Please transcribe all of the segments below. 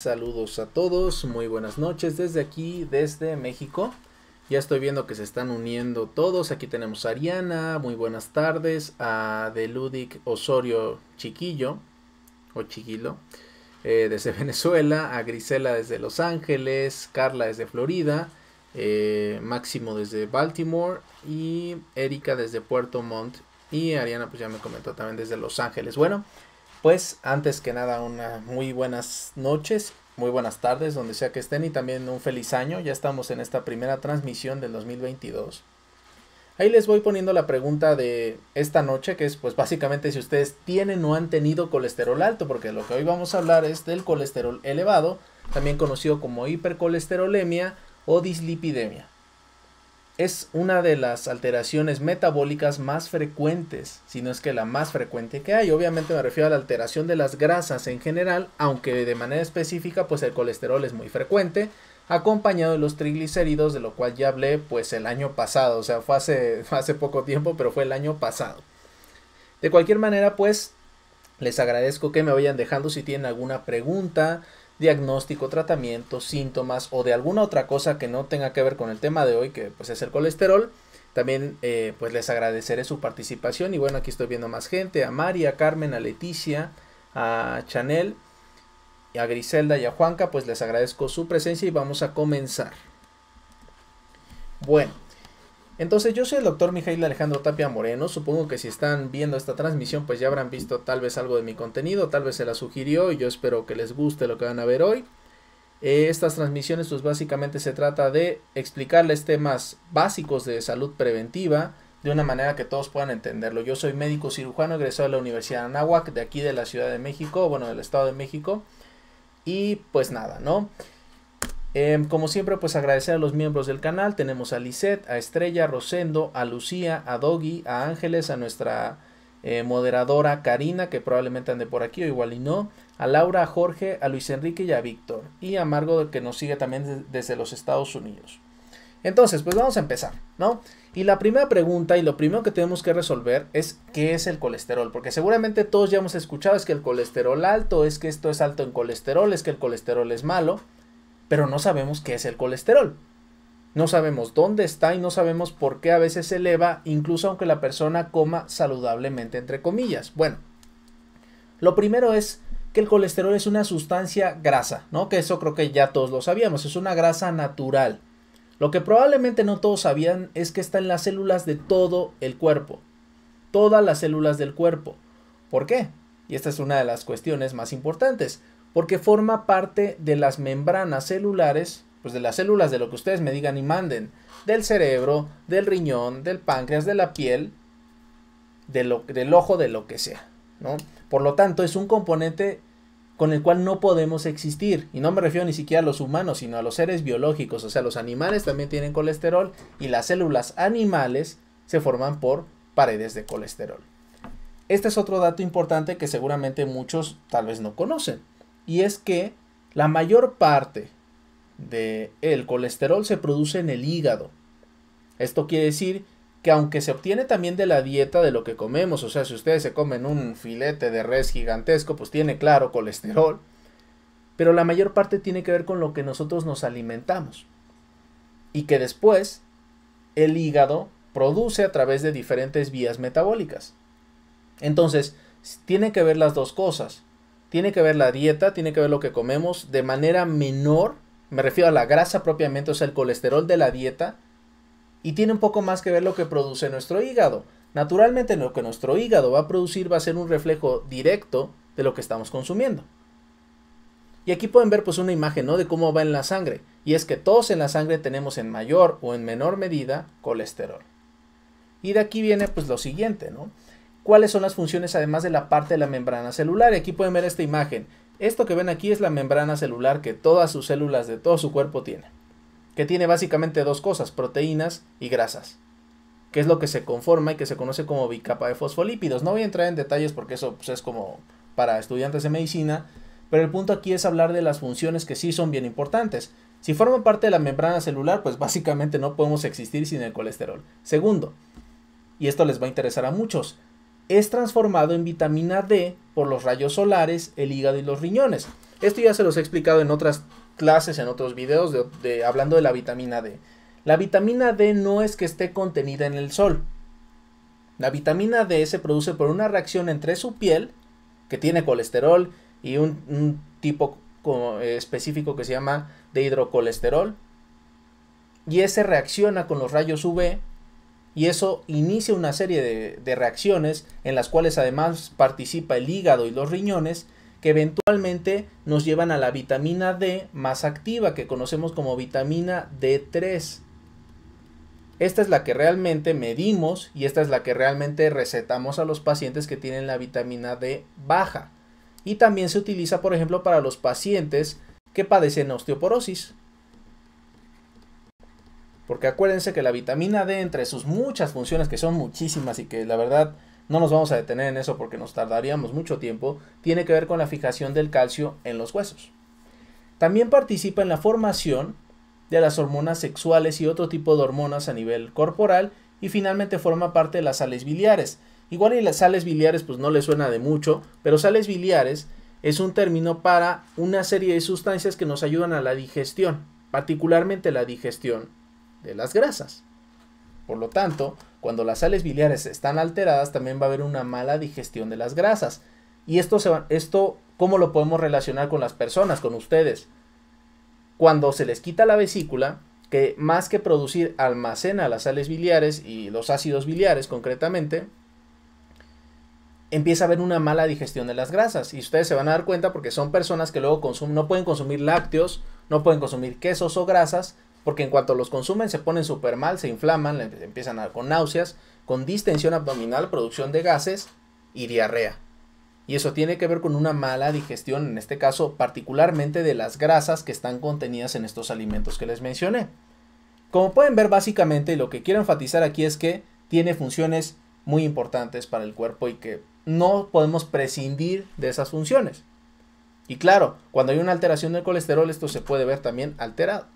Saludos a todos, muy buenas noches desde aquí, desde México. Ya estoy viendo que se están uniendo todos. Aquí tenemos a Ariana, muy buenas tardes, a Deludic Osorio Chiquillo, o Chiquilo, eh, desde Venezuela, a Grisela desde Los Ángeles, Carla desde Florida, eh, Máximo desde Baltimore y Erika desde Puerto Montt. Y Ariana pues ya me comentó también desde Los Ángeles. Bueno, pues antes que nada una muy buenas noches, muy buenas tardes donde sea que estén y también un feliz año. Ya estamos en esta primera transmisión del 2022. Ahí les voy poniendo la pregunta de esta noche que es pues básicamente si ustedes tienen o han tenido colesterol alto porque lo que hoy vamos a hablar es del colesterol elevado, también conocido como hipercolesterolemia o dislipidemia es una de las alteraciones metabólicas más frecuentes, si no es que la más frecuente que hay. Obviamente me refiero a la alteración de las grasas en general, aunque de manera específica pues el colesterol es muy frecuente, acompañado de los triglicéridos, de lo cual ya hablé pues el año pasado, o sea, fue hace, hace poco tiempo, pero fue el año pasado. De cualquier manera pues les agradezco que me vayan dejando si tienen alguna pregunta, diagnóstico, tratamiento, síntomas o de alguna otra cosa que no tenga que ver con el tema de hoy, que pues es el colesterol, también eh, pues les agradeceré su participación. Y bueno, aquí estoy viendo más gente, a María, a Carmen, a Leticia, a Chanel, a Griselda y a Juanca, pues les agradezco su presencia y vamos a comenzar. Bueno. Entonces yo soy el doctor Mijail Alejandro Tapia Moreno, supongo que si están viendo esta transmisión pues ya habrán visto tal vez algo de mi contenido, tal vez se la sugirió y yo espero que les guste lo que van a ver hoy. Eh, estas transmisiones pues básicamente se trata de explicarles temas básicos de salud preventiva de una manera que todos puedan entenderlo. Yo soy médico cirujano egresado de la Universidad de Anáhuac, de aquí de la Ciudad de México, bueno del Estado de México. Y pues nada, ¿no? Em, como siempre, pues agradecer a los miembros del canal. Tenemos a Lisette, a Estrella, a Rosendo, a Lucía, a Doggy, a Ángeles, a nuestra eh, moderadora Karina, que probablemente ande por aquí o igual y no, a Laura, a Jorge, a Luis Enrique y a Víctor, y a Margo, que nos sigue también desde los Estados Unidos. Entonces, pues vamos a empezar, ¿no? Y la primera pregunta y lo primero que tenemos que resolver es qué es el colesterol, porque seguramente todos ya hemos escuchado es que el colesterol alto, es que esto es alto en colesterol, es que el colesterol es malo pero no sabemos qué es el colesterol. No sabemos dónde está y no sabemos por qué a veces se eleva, incluso aunque la persona coma saludablemente, entre comillas. Bueno, lo primero es que el colesterol es una sustancia grasa, ¿no? Que eso creo que ya todos lo sabíamos, es una grasa natural. Lo que probablemente no todos sabían es que está en las células de todo el cuerpo. Todas las células del cuerpo. ¿Por qué? Y esta es una de las cuestiones más importantes porque forma parte de las membranas celulares, pues de las células de lo que ustedes me digan y manden, del cerebro, del riñón, del páncreas, de la piel, del ojo, de lo que sea, ¿no? Por lo tanto, es un componente con el cual no podemos existir, y no me refiero ni siquiera a los humanos, sino a los seres biológicos, o sea, los animales también tienen colesterol y las células animales se forman por paredes de colesterol. Este es otro dato importante que seguramente muchos tal vez no conocen y es que la mayor parte del colesterol se produce en el hígado. Esto quiere decir que aunque se obtiene también de la dieta de lo que comemos, o sea, si ustedes se comen un filete de res gigantesco, pues tiene claro colesterol, pero la mayor parte tiene que ver con lo que nosotros nos alimentamos y que después el hígado produce a través de diferentes vías metabólicas. Entonces, tiene que ver las dos cosas tiene que ver la dieta, tiene que ver lo que comemos de manera menor, me refiero a la grasa propiamente, o sea, el colesterol de la dieta, y tiene un poco más que ver lo que produce nuestro hígado. Naturalmente lo que nuestro hígado va a producir va a ser un reflejo directo de lo que estamos consumiendo. Y aquí pueden ver pues una imagen, ¿no? De cómo va en la sangre. Y es que todos en la sangre tenemos en mayor o en menor medida colesterol. Y de aquí viene pues lo siguiente, ¿no? cuáles son las funciones además de la parte de la membrana celular. Y aquí pueden ver esta imagen. Esto que ven aquí es la membrana celular que todas sus células de todo su cuerpo tienen. Que tiene básicamente dos cosas, proteínas y grasas. Que es lo que se conforma y que se conoce como bicapa de fosfolípidos. No voy a entrar en detalles porque eso pues, es como para estudiantes de medicina. Pero el punto aquí es hablar de las funciones que sí son bien importantes. Si forman parte de la membrana celular, pues básicamente no podemos existir sin el colesterol. Segundo, y esto les va a interesar a muchos, es transformado en vitamina D por los rayos solares, el hígado y los riñones. Esto ya se los he explicado en otras clases, en otros videos, de, hablando de la vitamina D. La vitamina D no es que esté contenida en el sol. La vitamina D se produce por una reacción entre su piel, que tiene colesterol, y un, tipo eh, específico que se llama de hidrocolesterol y ese reacciona con los rayos UV y eso inicia una serie de, reacciones en las cuales además participa el hígado y los riñones que eventualmente nos llevan a la vitamina D más activa que conocemos como vitamina D3. Esta es la que realmente medimos y esta es la que realmente recetamos a los pacientes que tienen la vitamina D baja. Y también se utiliza, por ejemplo, para los pacientes que padecen osteoporosis. Porque acuérdense que la vitamina D, entre sus muchas funciones, que son muchísimas y que la verdad no nos vamos a detener en eso porque nos tardaríamos mucho tiempo, tiene que ver con la fijación del calcio en los huesos. También participa en la formación de las hormonas sexuales y otro tipo de hormonas a nivel corporal y finalmente forma parte de las sales biliares. Igual y las sales biliares pues no le suena de mucho, pero sales biliares es un término para una serie de sustancias que nos ayudan a la digestión, particularmente la digestión de las grasas. Por lo tanto, cuando las sales biliares están alteradas, también va a haber una mala digestión de las grasas. Y esto, se va, esto ¿cómo lo podemos relacionar con las personas, con ustedes? Cuando se les quita la vesícula, que más que producir almacena las sales biliares y los ácidos biliares concretamente, empieza a haber una mala digestión de las grasas. Y ustedes se van a dar cuenta porque son personas que luego no pueden consumir lácteos, no pueden consumir quesos o grasas porque en cuanto los consumen se ponen súper mal, se inflaman, empiezan a, con náuseas, con distensión abdominal, producción de gases y diarrea. Y eso tiene que ver con una mala digestión, en este caso particularmente de las grasas que están contenidas en estos alimentos que les mencioné. Como pueden ver básicamente lo que quiero enfatizar aquí es que tiene funciones muy importantes para el cuerpo y que no podemos prescindir de esas funciones. Y claro, cuando hay una alteración del colesterol esto se puede ver también alterado.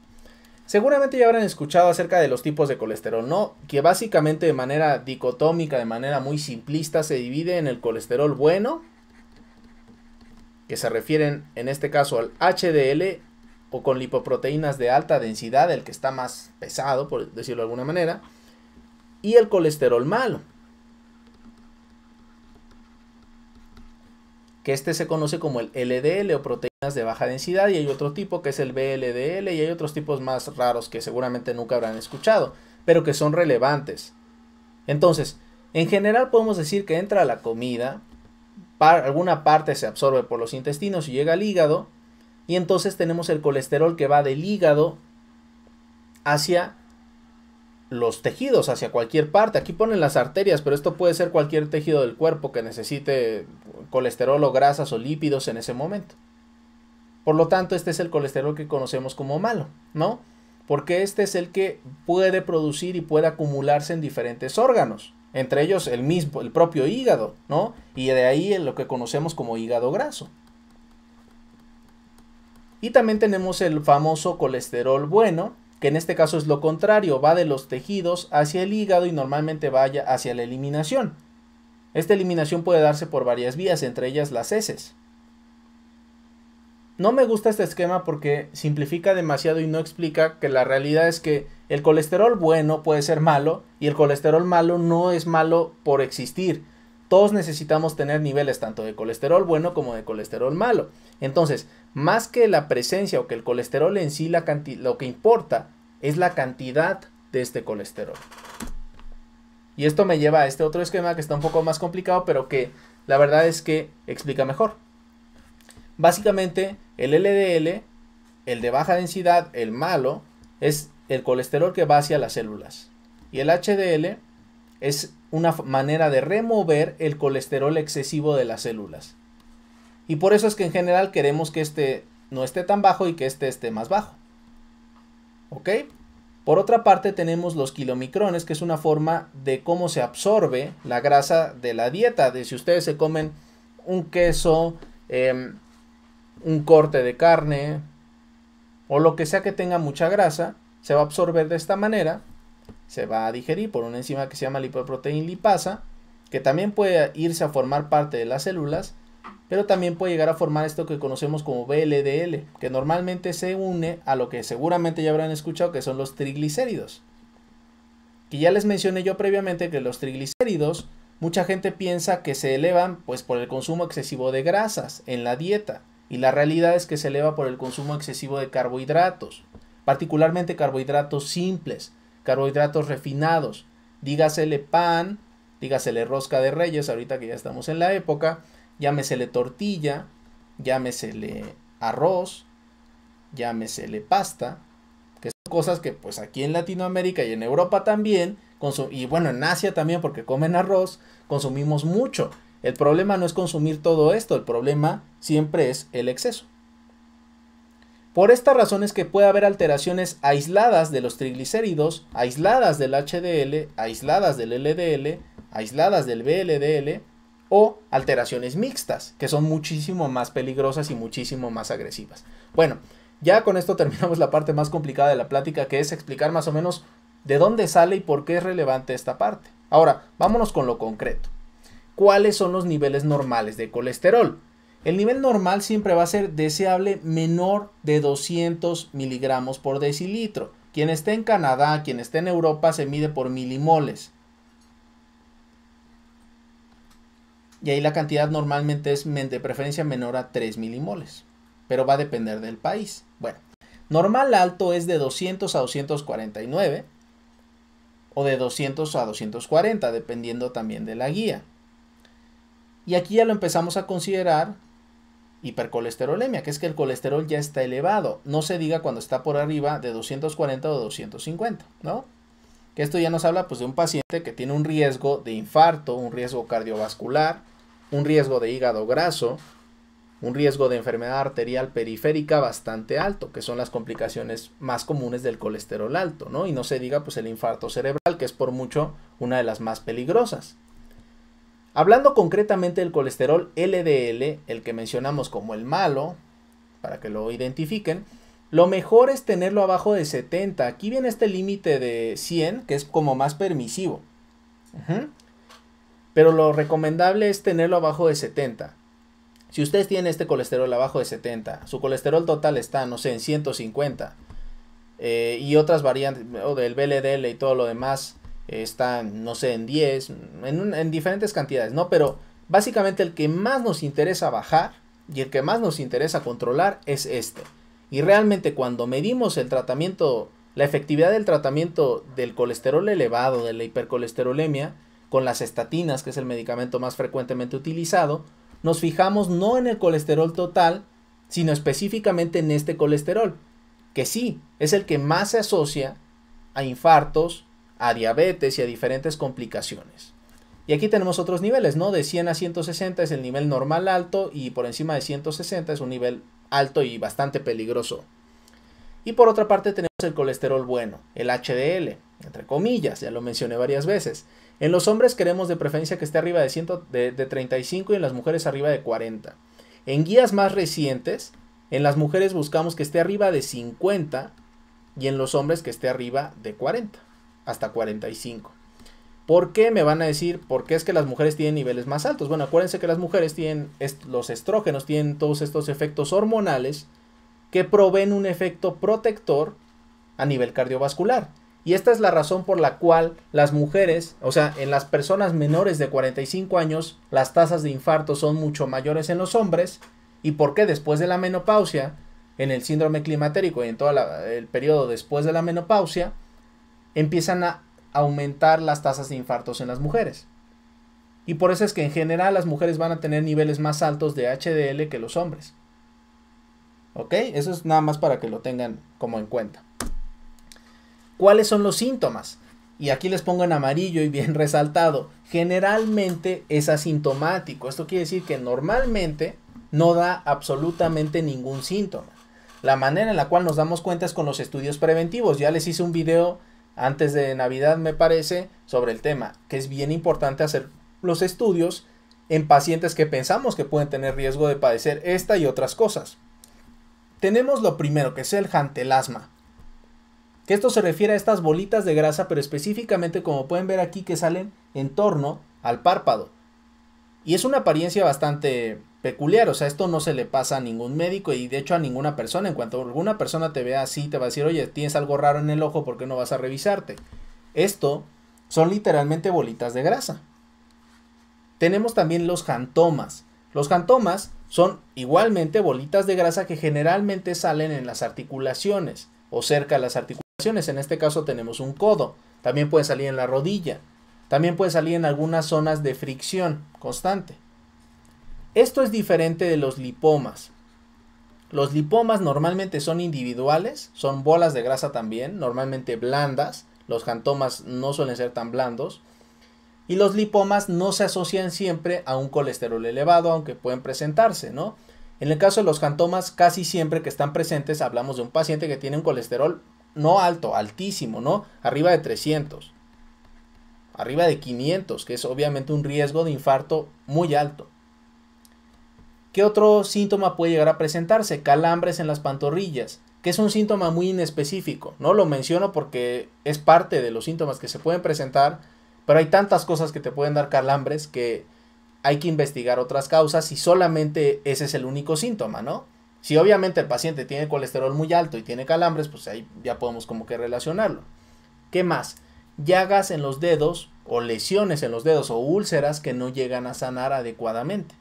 Seguramente ya habrán escuchado acerca de los tipos de colesterol, ¿no? Que básicamente de manera dicotómica, de manera muy simplista, se divide en el colesterol bueno, que se refieren en este caso al HDL o con lipoproteínas de alta densidad, el que está más pesado, por decirlo de alguna manera, y el colesterol malo, que este se conoce como el LDL o proteínas de baja densidad y hay otro tipo que es el BLDL y hay otros tipos más raros que seguramente nunca habrán escuchado, pero que son relevantes. Entonces, en general podemos decir que entra la comida, alguna parte se absorbe por los intestinos y llega al hígado, y entonces tenemos el colesterol que va del hígado hacia los tejidos hacia cualquier parte. Aquí ponen las arterias, pero esto puede ser cualquier tejido del cuerpo que necesite colesterol o grasas o lípidos en ese momento. Por lo tanto, este es el colesterol que conocemos como malo, ¿no? Porque este es el que puede producir y puede acumularse en diferentes órganos, entre ellos el mismo, el propio hígado, ¿no? Y de ahí lo que conocemos como hígado graso. Y también tenemos el famoso colesterol bueno, que en este caso es lo contrario, va de los tejidos hacia el hígado y normalmente vaya hacia la eliminación. Esta eliminación puede darse por varias vías, entre ellas las heces. No me gusta este esquema porque simplifica demasiado y no explica que la realidad es que el colesterol bueno puede ser malo y el colesterol malo no es malo por existir, todos necesitamos tener niveles tanto de colesterol bueno como de colesterol malo. Entonces, más que la presencia o que el colesterol en sí, lo que importa es la cantidad de este colesterol. Y esto me lleva a este otro esquema que está un poco más complicado, pero que la verdad es que explica mejor. Básicamente, el LDL, el de baja densidad, el malo, es el colesterol que va hacia las células. Y el HDL es una manera de remover el colesterol excesivo de las células. Y por eso es que en general queremos que este no esté tan bajo y que este esté más bajo. ¿Ok? Por otra parte tenemos los kilomicrones, que es una forma de cómo se absorbe la grasa de la dieta, de si ustedes se comen un queso, em, un corte de carne o lo que sea que tenga mucha grasa, se va a absorber de esta manera se va a digerir por una enzima que se llama lipoproteína lipasa, que también puede irse a formar parte de las células, pero también puede llegar a formar esto que conocemos como BLDL, que normalmente se une a lo que seguramente ya habrán escuchado que son los triglicéridos. Que ya les mencioné yo previamente que los triglicéridos, mucha gente piensa que se elevan pues por el consumo excesivo de grasas en la dieta, y la realidad es que se eleva por el consumo excesivo de carbohidratos, particularmente carbohidratos simples, carbohidratos refinados, dígasele pan, dígasele rosca de reyes, ahorita que ya estamos en la época, llámesele tortilla, llámesele arroz, llámesele pasta, que son cosas que pues aquí en Latinoamérica y en Europa también, y bueno, en Asia también porque comen arroz, consumimos mucho. El problema no es consumir todo esto, el problema siempre es el exceso. Por esta razón es que puede haber alteraciones aisladas de los triglicéridos, aisladas del HDL, aisladas del LDL, aisladas del BLDL o alteraciones mixtas, que son muchísimo más peligrosas y muchísimo más agresivas. Bueno, ya con esto terminamos la parte más complicada de la plática, que es explicar más o menos de dónde sale y por qué es relevante esta parte. Ahora, vámonos con lo concreto. ¿Cuáles son los niveles normales de colesterol? El nivel normal siempre va a ser deseable menor de 200 miligramos por decilitro. Quien esté en Canadá, quien esté en Europa, se mide por milimoles. Y ahí la cantidad normalmente es de preferencia menor a 3 milimoles. Pero va a depender del país. Bueno, normal alto es de 200 a 249 o de 200 a 240, dependiendo también de la guía. Y aquí ya lo empezamos a considerar hipercolesterolemia, que es que el colesterol ya está elevado. No se diga cuando está por arriba de 240 o 250, ¿no? Que esto ya nos habla pues de un paciente que tiene un riesgo de infarto, un riesgo cardiovascular, un riesgo de hígado graso, un riesgo de enfermedad arterial periférica bastante alto, que son las complicaciones más comunes del colesterol alto, ¿no? Y no se diga pues el infarto cerebral, que es por mucho una de las más peligrosas. Hablando concretamente del colesterol LDL, el que mencionamos como el malo, para que lo identifiquen, lo mejor es tenerlo abajo de 70. Aquí viene este límite de 100, que es como más permisivo. Pero lo recomendable es tenerlo abajo de 70. Si ustedes tienen este colesterol abajo de 70, su colesterol total está, no sé, en 150, eh, y otras variantes, o del BLDL y todo lo demás, está, no sé, en 10, en, en diferentes cantidades, ¿no? Pero básicamente el que más nos interesa bajar y el que más nos interesa controlar es este. Y realmente cuando medimos el tratamiento, la efectividad del tratamiento del colesterol elevado, de la hipercolesterolemia, con las estatinas, que es el medicamento más frecuentemente utilizado, nos fijamos no en el colesterol total, sino específicamente en este colesterol, que sí, es el que más se asocia a infartos, a diabetes y a diferentes complicaciones. Y aquí tenemos otros niveles, ¿no? De 100 a 160 es el nivel normal alto y por encima de 160 es un nivel alto y bastante peligroso. Y por otra parte tenemos el colesterol bueno, el HDL, entre comillas, ya lo mencioné varias veces. En los hombres queremos de preferencia que esté arriba de, 100, de, de 35 y en las mujeres arriba de 40. En guías más recientes, en las mujeres buscamos que esté arriba de 50 y en los hombres que esté arriba de 40 hasta 45. ¿Por qué me van a decir? Porque es que las mujeres tienen niveles más altos. Bueno, acuérdense que las mujeres tienen los estrógenos, tienen todos estos efectos hormonales que proveen un efecto protector a nivel cardiovascular. Y esta es la razón por la cual las mujeres, o sea, en las personas menores de 45 años, las tasas de infarto son mucho mayores en los hombres. Y por qué después de la menopausia, en el síndrome climatérico y en todo el periodo después de la menopausia, empiezan a aumentar las tasas de infartos en las mujeres. Y por eso es que en general las mujeres van a tener niveles más altos de HDL que los hombres. ¿Ok? Eso es nada más para que lo tengan como en cuenta. ¿Cuáles son los síntomas? Y aquí les pongo en amarillo y bien resaltado. Generalmente es asintomático. Esto quiere decir que normalmente no da absolutamente ningún síntoma. La manera en la cual nos damos cuenta es con los estudios preventivos. Ya les hice un video antes de Navidad, me parece, sobre el tema, que es bien importante hacer los estudios en pacientes que pensamos que pueden tener riesgo de padecer esta y otras cosas. Tenemos lo primero, que es el jantelasma. Que esto se refiere a estas bolitas de grasa, pero específicamente como pueden ver aquí que salen en torno al párpado. Y es una apariencia bastante peculiar, o sea, esto no se le pasa a ningún médico y de hecho a ninguna persona. En cuanto alguna persona te vea así, te va a decir, oye, tienes algo raro en el ojo, ¿por qué no vas a revisarte? Esto son literalmente bolitas de grasa. Tenemos también los jantomas. Los jantomas son igualmente bolitas de grasa que generalmente salen en las articulaciones o cerca de las articulaciones. En este caso tenemos un codo. También puede salir en la rodilla. También puede salir en algunas zonas de fricción constante. Esto es diferente de los lipomas. Los lipomas normalmente son individuales, son bolas de grasa también, normalmente blandas. Los jantomas no suelen ser tan blandos. Y los lipomas no se asocian siempre a un colesterol elevado, aunque pueden presentarse, ¿no? En el caso de los jantomas, casi siempre que están presentes, hablamos de un paciente que tiene un colesterol no alto, altísimo, ¿no? Arriba de 300, arriba de 500, que es obviamente un riesgo de infarto muy alto. ¿Qué otro síntoma puede llegar a presentarse? Calambres en las pantorrillas, que es un síntoma muy inespecífico, ¿no? Lo menciono porque es parte de los síntomas que se pueden presentar, pero hay tantas cosas que te pueden dar calambres que hay que investigar otras causas y solamente ese es el único síntoma, ¿no? Si obviamente el paciente tiene colesterol muy alto y tiene calambres, pues ahí ya podemos como que relacionarlo. ¿Qué más? Llagas en los dedos o lesiones en los dedos o úlceras que no llegan a sanar adecuadamente.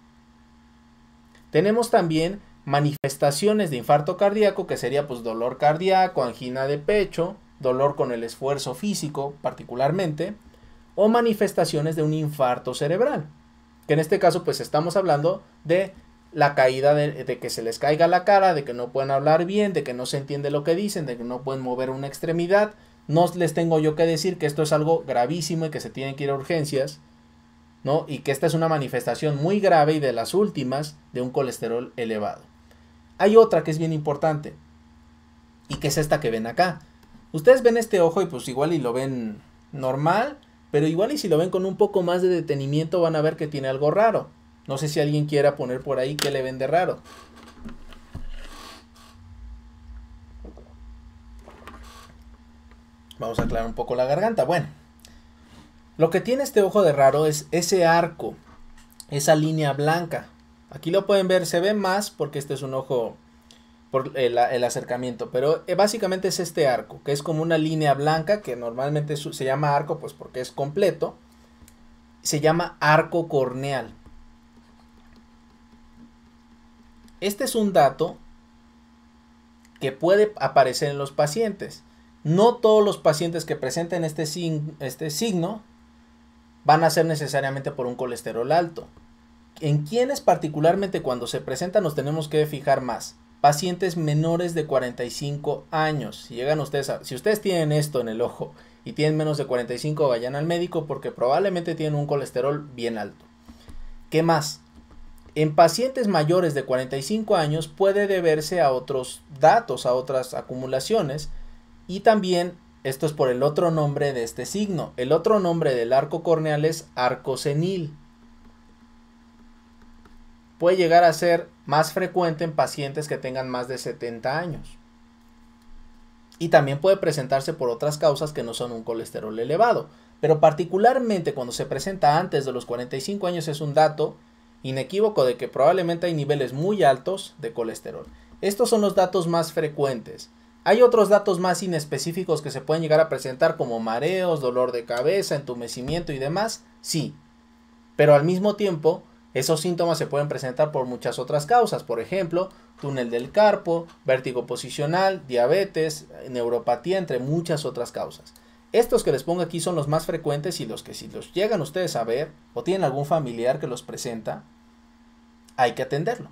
Tenemos también manifestaciones de infarto cardíaco, que sería pues dolor cardíaco, angina de pecho, dolor con el esfuerzo físico particularmente, o manifestaciones de un infarto cerebral, que en este caso pues estamos hablando de la caída de, de, que se les caiga la cara, de que no pueden hablar bien, de que no se entiende lo que dicen, de que no pueden mover una extremidad. No les tengo yo que decir que esto es algo gravísimo y que se tienen que ir a urgencias. Y que esta es una manifestación muy grave y de las últimas de un colesterol elevado. Hay otra que es bien importante y que es esta que ven acá. Ustedes ven este ojo y pues igual y lo ven normal, pero igual y si lo ven con un poco más de detenimiento van a ver que tiene algo raro. No sé si alguien quiera poner por ahí que le ven de raro. Vamos a aclarar un poco la garganta. Bueno, lo que tiene este ojo de raro es ese arco, esa línea blanca. Aquí lo pueden ver, se ve más porque este es un ojo por el, acercamiento, pero eh, básicamente es este arco, que es como una línea blanca que normalmente se llama arco pues porque es completo, se llama arco corneal. Este es un dato que puede aparecer en los pacientes. No todos los pacientes que presenten este, este signo van a ser necesariamente por un colesterol alto. ¿En quiénes particularmente cuando se presentan nos tenemos que fijar más? Pacientes menores de 45 años. Si llegan ustedes si ustedes tienen esto en el ojo y tienen menos de 45, vayan al médico porque probablemente tienen un colesterol bien alto. ¿Qué más? En pacientes mayores de 45 años puede deberse a otros datos, a otras acumulaciones y también esto es por el otro nombre de este signo. El otro nombre del arco corneal es arco senil. Puede llegar a ser más frecuente en pacientes que tengan más de 70 años. Y también puede presentarse por otras causas que no son un colesterol elevado. Pero particularmente cuando se presenta antes de los 45 años es un dato inequívoco de que probablemente hay niveles muy altos de colesterol. Estos son los datos más frecuentes. Hay otros datos más inespecíficos que se pueden llegar a presentar como mareos, dolor de cabeza, entumecimiento y demás, sí. Pero al mismo tiempo, esos síntomas se pueden presentar por muchas otras causas, por ejemplo, túnel del carpo, vértigo posicional, diabetes, neuropatía, entre muchas otras causas. Estos que les pongo aquí son los más frecuentes y los que si los llegan ustedes a ver o tienen algún familiar que los presenta, hay que atenderlo.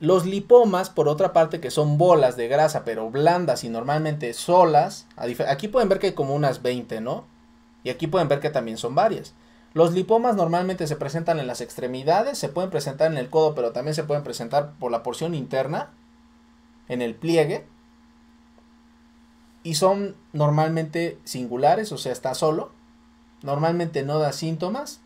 Los lipomas, por otra parte, que son bolas de grasa, pero blandas y normalmente solas, aquí pueden ver que hay como unas 20, ¿no? Y aquí pueden ver que también son varias. Los lipomas normalmente se presentan en las extremidades, se pueden presentar en el codo, pero también se pueden presentar por la porción interna, en el pliegue. Y son normalmente singulares, o sea, está solo. Normalmente no da síntomas.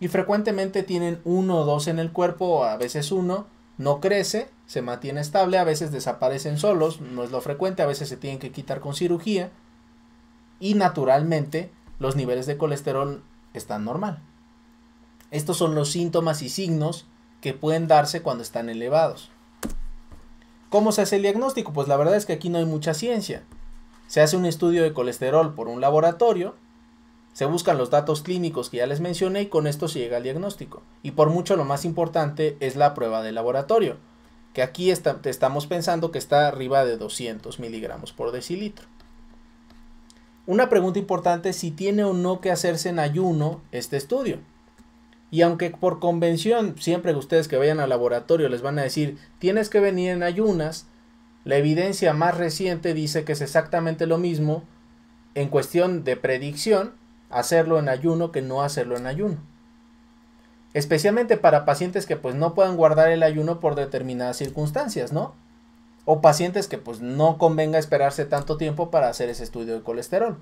Y frecuentemente tienen uno o dos en el cuerpo, a veces uno no crece, se mantiene estable, a veces desaparecen solos, no es lo frecuente, a veces se tienen que quitar con cirugía y naturalmente los niveles de colesterol están normal. Estos son los síntomas y signos que pueden darse cuando están elevados. ¿Cómo se hace el diagnóstico? Pues la verdad es que aquí no hay mucha ciencia. Se hace un estudio de colesterol por un laboratorio se buscan los datos clínicos que ya les mencioné y con esto se llega al diagnóstico. Y por mucho lo más importante es la prueba de laboratorio, que aquí estamos pensando que está arriba de 200 miligramos por decilitro. Una pregunta importante es si tiene o no que hacerse en ayuno este estudio. Y aunque por convención siempre que ustedes que vayan al laboratorio les van a decir tienes que venir en ayunas, la evidencia más reciente dice que es exactamente lo mismo en cuestión de predicción hacerlo en ayuno que no hacerlo en ayuno. Especialmente para pacientes que pues no puedan guardar el ayuno por determinadas circunstancias, ¿no? O pacientes que pues no convenga esperarse tanto tiempo para hacer ese estudio de colesterol.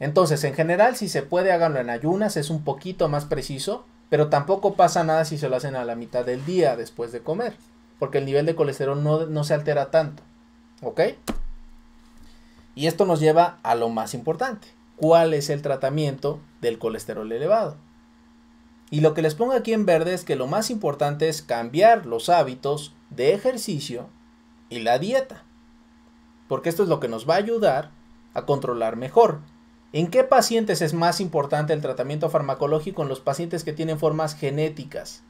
Entonces, en general, si se puede, háganlo en ayunas, es un poquito más preciso, pero tampoco pasa nada si se lo hacen a la mitad del día después de comer, porque el nivel de colesterol no, no se altera tanto, ¿ok? Y esto nos lleva a lo más importante, cuál es el tratamiento del colesterol elevado. Y lo que les pongo aquí en verde es que lo más importante es cambiar los hábitos de ejercicio y la dieta. Porque esto es lo que nos va a ayudar a controlar mejor. ¿En qué pacientes es más importante el tratamiento farmacológico? En los pacientes que tienen formas genéticas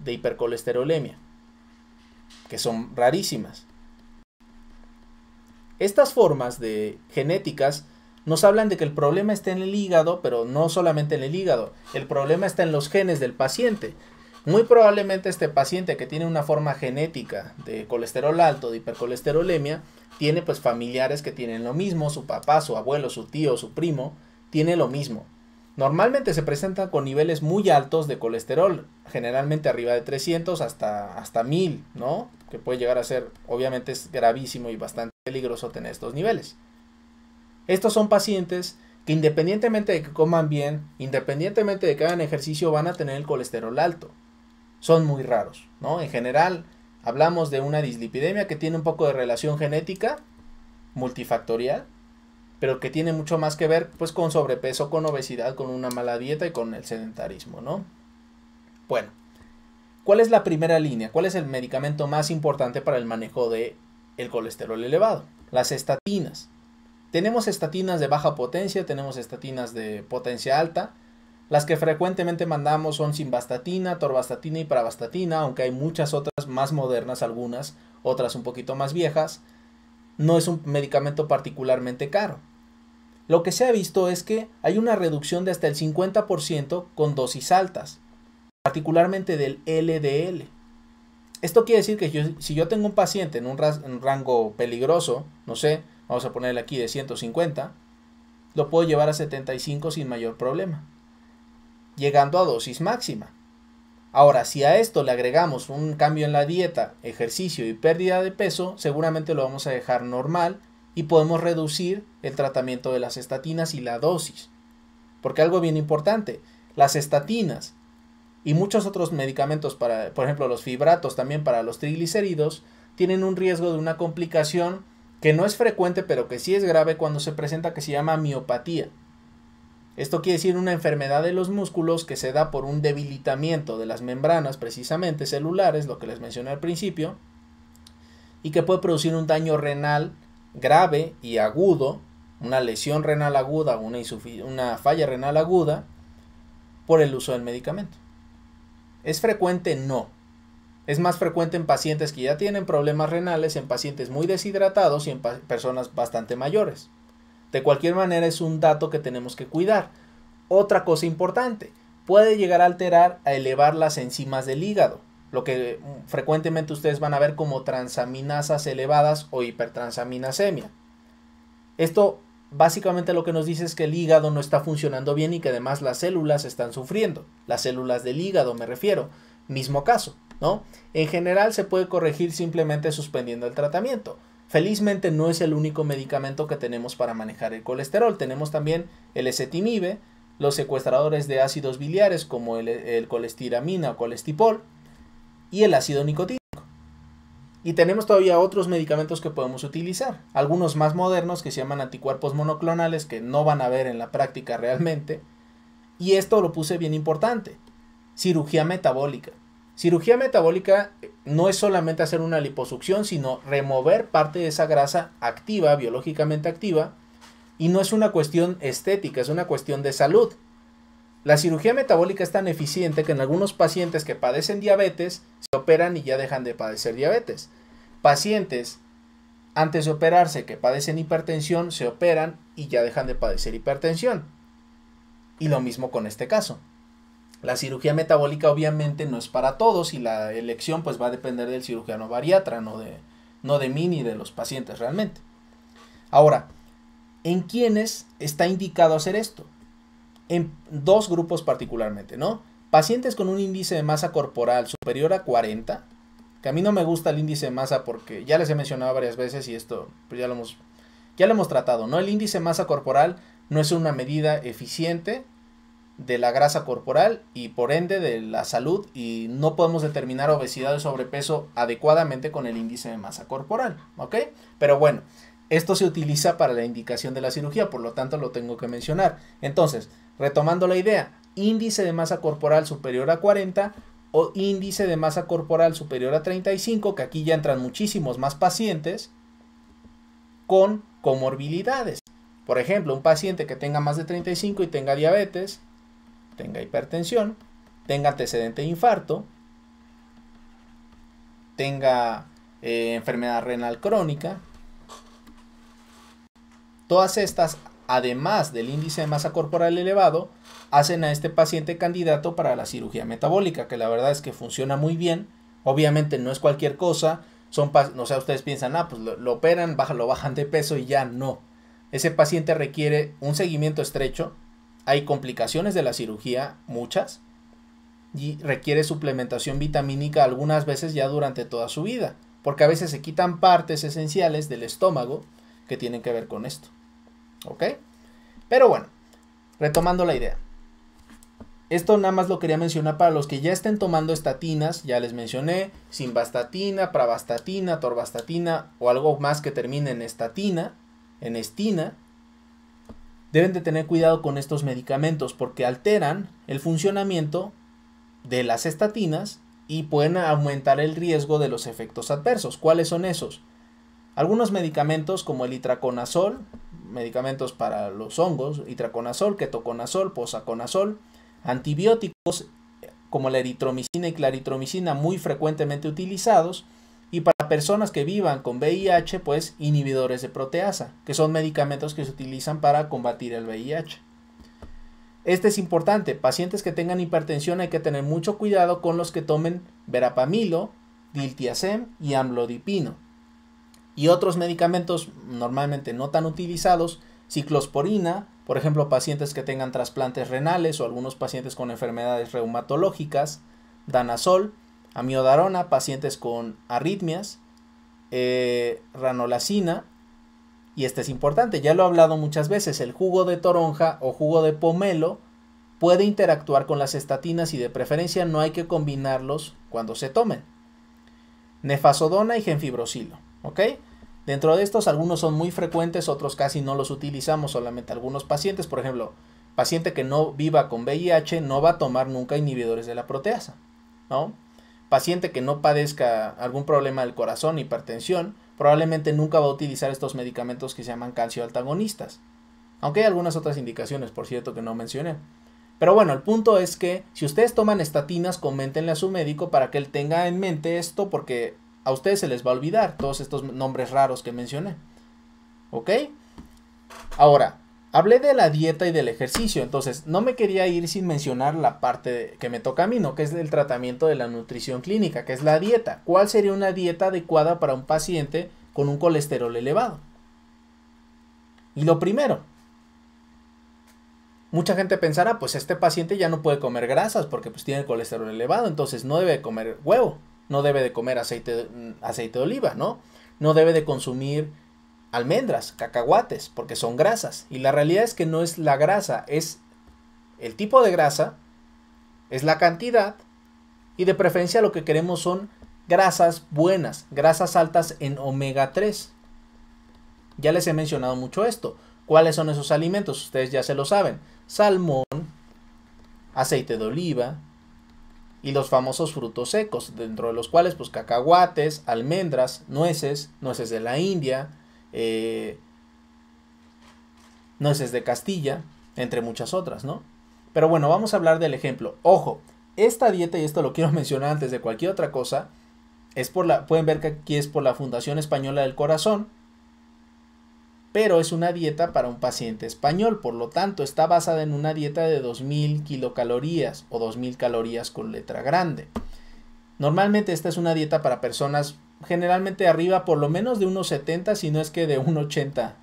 de hipercolesterolemia, que son rarísimas. Estas formas de genéticas nos hablan de que el problema está en el hígado, pero no solamente en el hígado, el problema está en los genes del paciente. Muy probablemente este paciente que tiene una forma genética de colesterol alto, de hipercolesterolemia, tiene pues familiares que tienen lo mismo, su papá, su abuelo, su tío, su primo, tiene lo mismo. Normalmente se presentan con niveles muy altos de colesterol, generalmente arriba de 300 hasta, hasta 1000, ¿no? Que puede llegar a ser, obviamente es gravísimo y bastante peligroso tener estos niveles. Estos son pacientes que independientemente de que coman bien, independientemente de que hagan ejercicio, van a tener el colesterol alto. Son muy raros, ¿no? En general, hablamos de una dislipidemia que tiene un poco de relación genética, multifactorial, pero que tiene mucho más que ver pues con sobrepeso, con obesidad, con una mala dieta y con el sedentarismo, ¿no? Bueno, ¿cuál es la primera línea? ¿Cuál es el medicamento más importante para el manejo de el colesterol elevado? Las estatinas. Tenemos estatinas de baja potencia, tenemos estatinas de potencia alta. Las que frecuentemente mandamos son simvastatina, torvastatina y pravastatina, aunque hay muchas otras más modernas algunas, otras un poquito más viejas. No es un medicamento particularmente caro. Lo que se ha visto es que hay una reducción de hasta el 50% con dosis altas, particularmente del LDL. Esto quiere decir que si yo tengo un paciente en un rango peligroso, no sé, vamos a ponerle aquí de 150, lo puedo llevar a 75 sin mayor problema, llegando a dosis máxima. Ahora, si a esto le agregamos un cambio en la dieta, ejercicio y pérdida de peso, seguramente lo vamos a dejar normal y podemos reducir el tratamiento de las estatinas y la dosis. Porque algo bien importante, las estatinas y muchos otros medicamentos para, por ejemplo, los fibratos también para los triglicéridos, tienen un riesgo de una complicación que no es frecuente pero que sí es grave cuando se presenta que se llama miopatía. Esto quiere decir una enfermedad de los músculos que se da por un debilitamiento de las membranas precisamente celulares, lo que les mencioné al principio, y que puede producir un daño renal grave y agudo, una lesión renal aguda una falla renal aguda por el uso del medicamento. ¿Es frecuente? No, es más frecuente en pacientes que ya tienen problemas renales, en pacientes muy deshidratados y en personas bastante mayores. De cualquier manera es un dato que tenemos que cuidar. Otra cosa importante, puede llegar a alterar, a elevar las enzimas del hígado, lo que mm, frecuentemente ustedes van a ver como transaminasas elevadas o hipertransaminasemia. Esto básicamente lo que nos dice es que el hígado no está funcionando bien y que además las células están sufriendo, las células del hígado me refiero, mismo caso. En general se puede corregir simplemente suspendiendo el tratamiento. Felizmente no es el único medicamento que tenemos para manejar el colesterol. Tenemos también el acetinibe, los secuestradores de ácidos biliares como el, el colestiramina o colestipol y el ácido nicotínico. Y tenemos todavía otros medicamentos que podemos utilizar, algunos más modernos que se llaman anticuerpos monoclonales que no van a ver en la práctica realmente. Y esto lo puse bien importante, cirugía metabólica. Cirugía metabólica eh, no es solamente hacer una liposucción, sino remover parte de esa grasa activa, biológicamente activa, y no es una cuestión estética, es una cuestión de salud. La cirugía metabólica es tan eficiente que en algunos pacientes que padecen diabetes se operan y ya dejan de padecer diabetes. Pacientes antes de operarse que padecen hipertensión se operan y ya dejan de padecer hipertensión. Y lo mismo con este caso. La cirugía metabólica obviamente no es para todos y la elección pues va a depender del cirujano bariatra, no de, no de mí ni de los pacientes realmente. Ahora, ¿en quiénes está indicado hacer esto? En dos grupos particularmente, ¿no? Pacientes con un índice de masa corporal superior a 40, que a mí no me gusta el índice de masa porque ya les he mencionado varias veces y esto pues ya lo hemos, ya lo hemos tratado, ¿no? El índice de masa corporal no es una medida eficiente de la grasa corporal y por ende de la salud y no podemos determinar obesidad o sobrepeso adecuadamente con el índice de masa corporal, ¿ok? Pero bueno, esto se utiliza para la indicación de la cirugía, por lo tanto lo tengo que mencionar. Entonces, retomando la idea, índice de masa corporal superior a 40 o índice de masa corporal superior a 35, que aquí ya entran muchísimos más pacientes con comorbilidades. Por ejemplo, un paciente que tenga más de 35 y tenga diabetes, tenga hipertensión, tenga antecedente de infarto, tenga eh, enfermedad renal crónica. Todas estas, además del índice de masa corporal elevado, hacen a este paciente candidato para la cirugía metabólica, que la verdad es que funciona muy bien. Obviamente no es cualquier cosa. Son, o sea, ustedes piensan, ah, pues lo, operan, baja, lo bajan de peso y ya no. Ese paciente requiere un seguimiento estrecho, hay complicaciones de la cirugía, muchas, y requiere suplementación vitamínica algunas veces ya durante toda su vida, porque a veces se quitan partes esenciales del estómago que tienen que ver con esto. ¿Ok? Pero bueno, retomando la idea. Esto nada más lo quería mencionar para los que ya estén tomando estatinas, ya les mencioné, simvastatina, pravastatina, torvastatina o algo más que termine en estatina, en estina, deben de tener cuidado con estos medicamentos porque alteran el funcionamiento de las estatinas y pueden aumentar el riesgo de los efectos adversos. ¿Cuáles son esos? Algunos medicamentos como el itraconazol, medicamentos para los hongos, itraconazol, ketoconazol, posaconazol, antibióticos como la eritromicina y claritromicina muy frecuentemente utilizados, y para personas que vivan con VIH, pues inhibidores de proteasa, que son medicamentos que se utilizan para combatir el VIH. Este es importante, pacientes que tengan hipertensión hay que tener mucho cuidado con los que tomen verapamilo, diltiazem y amlodipino. Y otros medicamentos normalmente no tan utilizados, ciclosporina, por ejemplo, pacientes que tengan trasplantes renales o algunos pacientes con enfermedades reumatológicas, danazol, amiodarona, pacientes con arritmias, eh, ranolacina, y este es importante, ya lo he hablado muchas veces, el jugo de toronja o jugo de pomelo puede interactuar con las estatinas y de preferencia no hay que combinarlos cuando se tomen. Nefasodona y genfibrosilo, ¿ok? Dentro de estos algunos son muy frecuentes, otros casi no los utilizamos, solamente algunos pacientes, por ejemplo, paciente que no viva con VIH no va a tomar nunca inhibidores de la proteasa, ¿no? paciente que no padezca algún problema del corazón, hipertensión, probablemente nunca va a utilizar estos medicamentos que se llaman antagonistas Aunque hay algunas otras indicaciones, por cierto, que no mencioné. Pero bueno, el punto es que si ustedes toman estatinas, coméntenle a su médico para que él tenga en mente esto, porque a ustedes se les va a olvidar todos estos nombres raros que mencioné. ¿Ok? Ahora, Hablé de la dieta y del ejercicio, entonces no me quería ir sin mencionar la parte que me toca a mí, ¿no? Que es el tratamiento de la nutrición clínica, que es la dieta. ¿Cuál sería una dieta adecuada para un paciente con un colesterol elevado? Y lo primero, mucha gente pensará, pues este paciente ya no puede comer grasas porque pues tiene colesterol elevado, entonces no debe comer huevo, no debe de comer aceite, mm, aceite de oliva, ¿no? No debe de consumir almendras, cacahuates, porque son grasas. Y la realidad es que no es la grasa, es el tipo de grasa, es la cantidad y de preferencia lo que queremos son grasas buenas, grasas altas en omega 3. Ya les he mencionado mucho esto. ¿Cuáles son esos alimentos? Ustedes ya se lo saben. Salmón, aceite de oliva y los famosos frutos secos, dentro de los cuales pues cacahuates, almendras, nueces, nueces de la India, eh, no es de Castilla, entre muchas otras, ¿no? Pero bueno, vamos a hablar del ejemplo. Ojo, esta dieta, y esto lo quiero mencionar antes de cualquier otra cosa, es por la, pueden ver que aquí es por la Fundación Española del Corazón, pero es una dieta para un paciente español, por lo tanto está basada en una dieta de 2.000 kilocalorías o 2.000 calorías con letra grande. Normalmente esta es una dieta para personas generalmente arriba por lo menos de unos 70, si no es que de 1,80.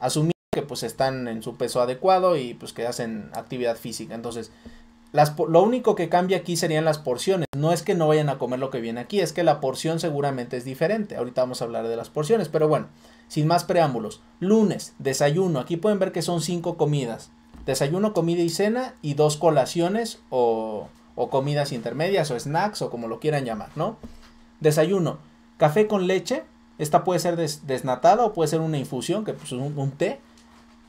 Asumiendo que pues están en su peso adecuado y pues que hacen actividad física. Entonces, las, lo único que cambia aquí serían las porciones. No es que no vayan a comer lo que viene aquí, es que la porción seguramente es diferente. Ahorita vamos a hablar de las porciones, pero bueno, sin más preámbulos. Lunes, desayuno. Aquí pueden ver que son 5 comidas. Desayuno, comida y cena y dos colaciones o, o comidas intermedias o snacks o como lo quieran llamar, ¿no? Desayuno, café con leche, esta puede ser desnatado desnatada o puede ser una infusión, que es pues, un, un té.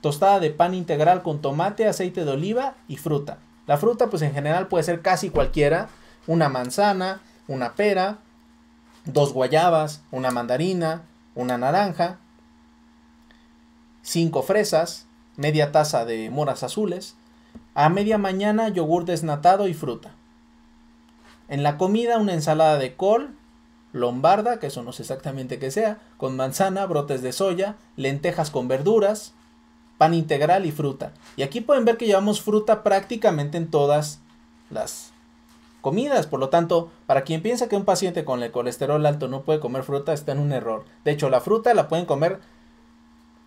Tostada de pan integral con tomate, aceite de oliva y fruta. La fruta pues en general puede ser casi cualquiera, una manzana, una pera, dos guayabas, una mandarina, una naranja, cinco fresas, media taza de moras azules, a media mañana yogur desnatado y fruta. En la comida una ensalada de col, lombarda, que eso no sé exactamente qué sea, con manzana, brotes de soya, lentejas con verduras, pan integral y fruta. Y aquí pueden ver que llevamos fruta prácticamente en todas las comidas. Por lo tanto, para quien piensa que un paciente con el colesterol alto no puede comer fruta, está en un error. De hecho, la fruta la pueden comer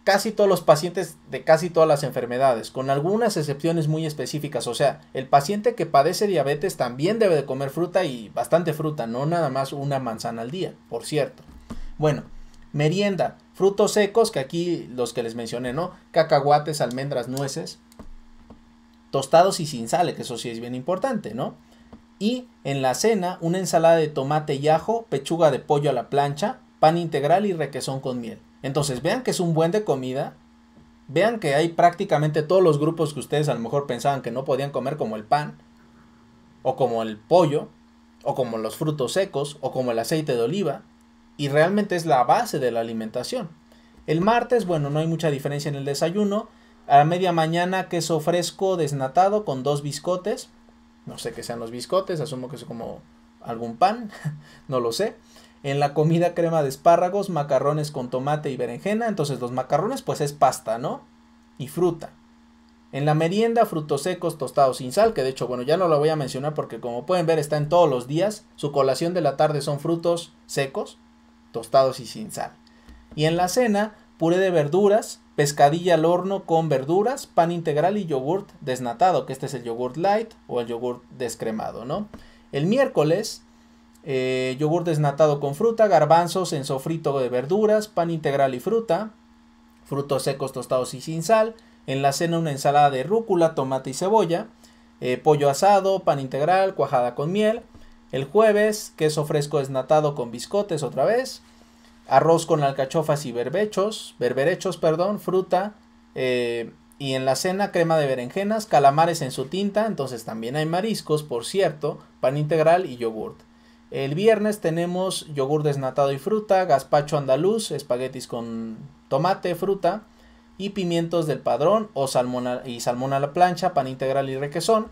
casi todos los pacientes de casi todas las enfermedades, con algunas excepciones muy específicas. O sea, el paciente que padece diabetes también debe de comer fruta y bastante fruta, no nada más una manzana al día, por cierto. Bueno, merienda, frutos secos, que aquí los que les mencioné, ¿no? Cacahuates, almendras, nueces, tostados y sin sal, que eso sí es bien importante, ¿no? Y en la cena, una ensalada de tomate y ajo, pechuga de pollo a la plancha, pan integral y requesón con miel. Entonces, vean que es un buen de comida. Vean que hay prácticamente todos los grupos que ustedes a lo mejor pensaban que no podían comer, como el pan, o como el pollo, o como los frutos secos, o como el aceite de oliva. Y realmente es la base de la alimentación. El martes, bueno, no hay mucha diferencia en el desayuno. A la media mañana, queso fresco desnatado con dos biscotes. No sé qué sean los biscotes, asumo que es como algún pan, no lo sé. En la comida crema de espárragos, macarrones con tomate y berenjena. Entonces los macarrones pues es pasta, ¿no? Y fruta. En la merienda, frutos secos tostados sin sal, que de hecho, bueno, ya no lo voy a mencionar porque como pueden ver está en todos los días. Su colación de la tarde son frutos secos, tostados y sin sal. Y en la cena, puré de verduras, pescadilla al horno con verduras, pan integral y yogurt desnatado, que este es el yogurt light o el yogurt descremado, ¿no? El miércoles yogurt eh, yogur desnatado con fruta, garbanzos en sofrito de verduras, pan integral y fruta, frutos secos tostados y sin sal, en la cena una ensalada de rúcula, tomate y cebolla, eh, pollo asado, pan integral, cuajada con miel, el jueves queso fresco desnatado con biscotes otra vez, arroz con alcachofas y berbechos, berberechos, perdón, fruta, eh, y en la cena crema de berenjenas, calamares en su tinta, entonces también hay mariscos, por cierto, pan integral y yogurt. El viernes tenemos yogur desnatado y fruta, gazpacho andaluz, espaguetis con tomate, fruta y pimientos del padrón o salmón y salmón a la plancha, pan integral y requesón.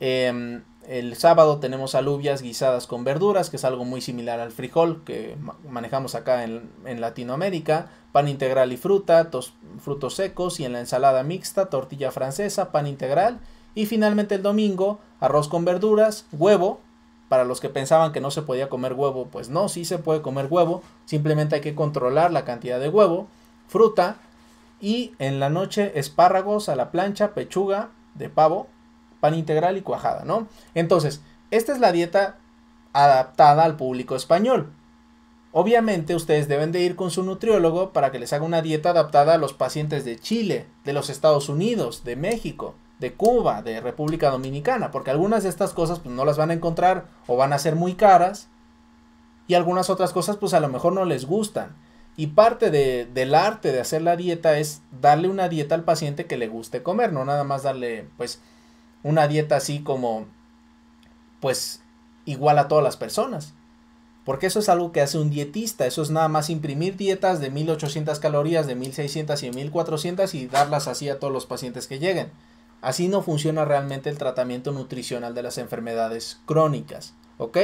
Em, el sábado tenemos alubias guisadas con verduras, que es algo muy similar al frijol que manejamos acá en, Latinoamérica, pan integral y fruta, frutos secos y en la ensalada mixta, tortilla francesa, pan integral. Y finalmente el domingo, arroz con verduras, huevo, para los que pensaban que no se podía comer huevo, pues no, sí se puede comer huevo, simplemente hay que controlar la cantidad de huevo, fruta y en la noche espárragos a la plancha, pechuga de pavo, pan integral y cuajada, ¿no? Entonces, esta es la dieta adaptada al público español. Obviamente ustedes deben de ir con su nutriólogo para que les haga una dieta adaptada a los pacientes de Chile, de los Estados Unidos, de México, de Cuba, de República Dominicana, porque algunas de estas cosas pues, no las van a encontrar o van a ser muy caras y algunas otras cosas pues a lo mejor no les gustan. Y parte del arte de hacer la dieta es darle una dieta al paciente que le guste comer, no nada más darle pues una dieta así como pues igual a todas las personas. Porque eso es algo que hace un dietista, eso es nada más imprimir dietas de 1800 calorías, de 1600 y 1400 y darlas así a todos los pacientes que lleguen. Así no funciona realmente el tratamiento nutricional de las enfermedades crónicas, ¿ok?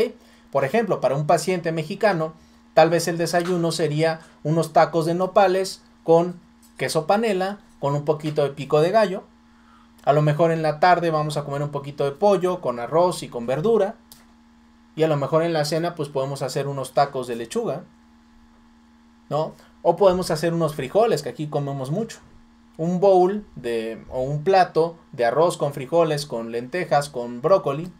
Por ejemplo, para un paciente mexicano, tal vez el desayuno sería unos tacos de nopales con queso panela, con un poquito de pico de gallo. A lo mejor en la tarde vamos a comer un poquito de pollo con arroz y con verdura. Y a lo mejor en la cena pues podemos hacer unos tacos de lechuga, ¿no? O podemos hacer unos frijoles, que aquí comemos mucho un bowl de, o un plato de arroz con frijoles, con lentejas, con brócoli.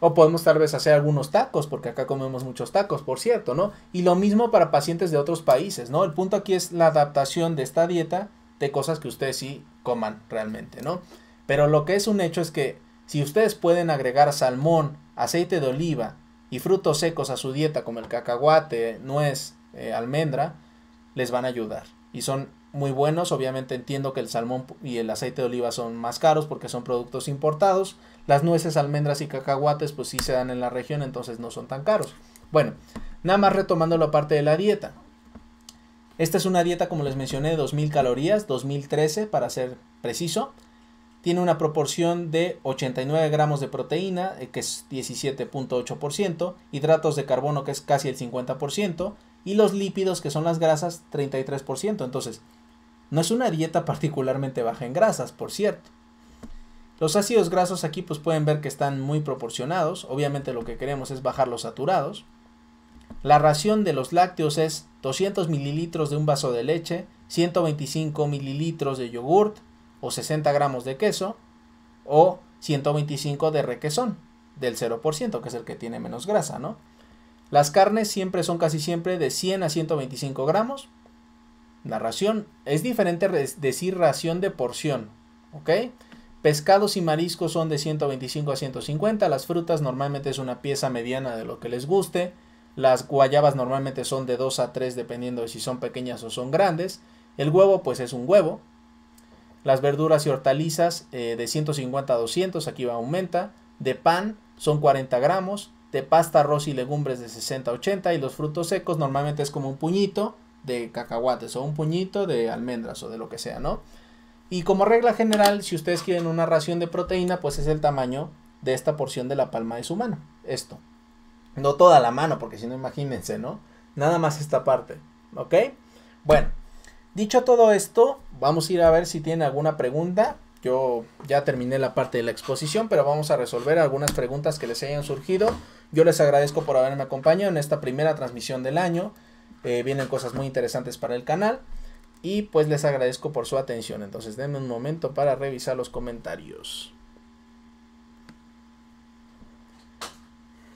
O podemos tal vez hacer algunos tacos, porque acá comemos muchos tacos, por cierto, ¿no? Y lo mismo para pacientes de otros países, ¿no? El punto aquí es la adaptación de esta dieta de cosas que ustedes sí coman realmente, ¿no? Pero lo que es un hecho es que si ustedes pueden agregar salmón, aceite de oliva y frutos secos a su dieta, como el cacahuate, nuez, eh, almendra, les van a ayudar. Y son muy buenos. Obviamente entiendo que el salmón y el aceite de oliva son más caros porque son productos importados. Las nueces, almendras y cacahuates pues sí se dan en la región, entonces no son tan caros. Bueno, nada más retomando la parte de la dieta. Esta es una dieta, como les mencioné, de 2000 calorías, 2013 para ser preciso. Tiene una proporción de 89 gramos de proteína, eh, que es 17.8%, hidratos de carbono, que es casi el 50%, y los lípidos, que son las grasas, 33%. Entonces, no es una dieta particularmente baja en grasas, por cierto. Los ácidos grasos aquí pues pueden ver que están muy proporcionados, obviamente lo que queremos es bajar los saturados. La ración de los lácteos es 200 mililitros de un vaso de leche, 125 mililitros de yogurt o 60 gramos de queso o 125 de requesón del 0%, que es el que tiene menos grasa, ¿no? Las carnes siempre son casi siempre de 100 a 125 gramos, la ración, Es diferente decir ración de porción, ¿ok? Pescados y mariscos son de 125 a 150. Las frutas normalmente es una pieza mediana de lo que les guste. Las guayabas normalmente son de 2 a 3 dependiendo de si son pequeñas o son grandes. El huevo pues es un huevo. Las verduras y hortalizas eh, de 150 a 200, aquí va aumenta. De pan son 40 gramos. De pasta, arroz y legumbres de 60 a 80. Y los frutos secos normalmente es como un puñito de cacahuates o un puñito de almendras o de lo que sea, ¿no? Y como regla general, si ustedes quieren una ración de proteína, pues es el tamaño de esta porción de la palma de su mano. Esto. No toda la mano, porque si no, imagínense, ¿no? Nada más esta parte. ¿Ok? Bueno, dicho todo esto, vamos a ir a ver si tienen alguna pregunta. Yo ya terminé la parte de la exposición, pero vamos a resolver algunas preguntas que les hayan surgido. Yo les agradezco por haberme acompañado en esta primera transmisión del año. Eh, vienen cosas muy interesantes para el canal. Y pues les agradezco por su atención. Entonces denme un momento para revisar los comentarios.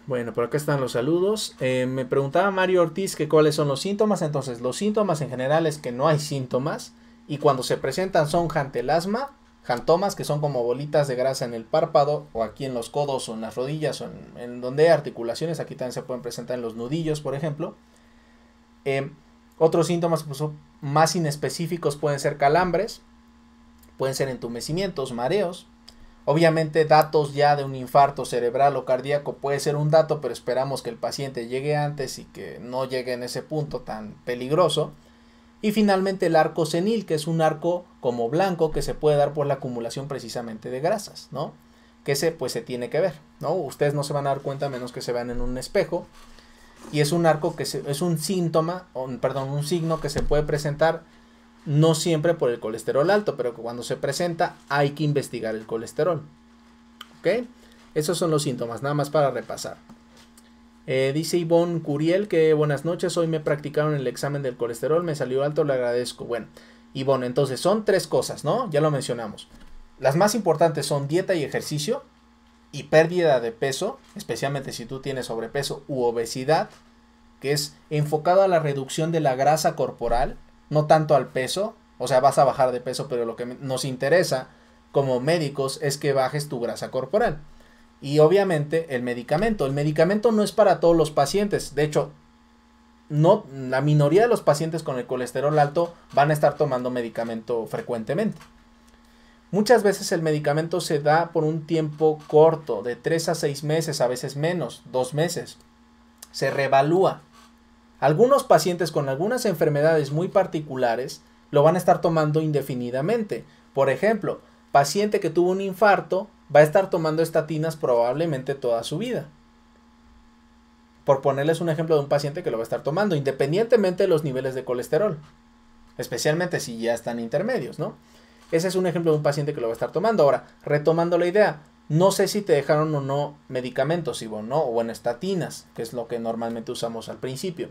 Bueno, por acá están los saludos. Eh, me preguntaba Mario Ortiz que cuáles son los síntomas. Entonces, los síntomas en general es que no hay síntomas. Y cuando se presentan son jantelasma, jantomas, que son como bolitas de grasa en el párpado, o aquí en los codos, o en las rodillas, o en, en donde hay articulaciones. Aquí también se pueden presentar en los nudillos, por ejemplo. Eh, otros síntomas pues, más inespecíficos pueden ser calambres, pueden ser entumecimientos, mareos. Obviamente datos ya de un infarto cerebral o cardíaco puede ser un dato, pero esperamos que el paciente llegue antes y que no llegue en ese punto tan peligroso. Y finalmente el arco senil, que es un arco como blanco que se puede dar por la acumulación precisamente de grasas, ¿no? Que se pues se tiene que ver, ¿no? Ustedes no se van a dar cuenta menos que se vean en un espejo, y es un arco que es un síntoma, o, perdón, un signo que se puede presentar no siempre por el colesterol alto, pero que cuando se presenta hay que investigar el colesterol. ¿Ok? Esos son los síntomas, nada más para repasar. Eh, dice Ivonne Curiel que buenas noches, hoy me practicaron el examen del colesterol, me salió alto, le agradezco. Bueno, Ivonne, entonces son tres cosas, ¿no? Ya lo mencionamos. Las más importantes son dieta y ejercicio, y pérdida de peso, especialmente si tú tienes sobrepeso u obesidad, que es enfocado a la reducción de la grasa corporal, no tanto al peso, o sea, vas a bajar de peso, pero lo que nos interesa como médicos es que bajes tu grasa corporal. Y obviamente el medicamento. El medicamento no es para todos los pacientes. De hecho, no, la minoría de los pacientes con el colesterol alto van a estar tomando medicamento frecuentemente. Muchas veces el medicamento se da por un tiempo corto, de 3 a 6 meses, a veces menos, 2 meses. Se revalúa. Algunos pacientes con algunas enfermedades muy particulares lo van a estar tomando indefinidamente. Por ejemplo, paciente que tuvo un infarto va a estar tomando estatinas probablemente toda su vida. Por ponerles un ejemplo de un paciente que lo va a estar tomando, independientemente de los niveles de colesterol. Especialmente si ya están intermedios, ¿no? Ese es un ejemplo de un paciente que lo va a estar tomando. Ahora, retomando la idea, no sé si te dejaron o no medicamentos, si ¿no? O en estatinas, que es lo que normalmente usamos al principio.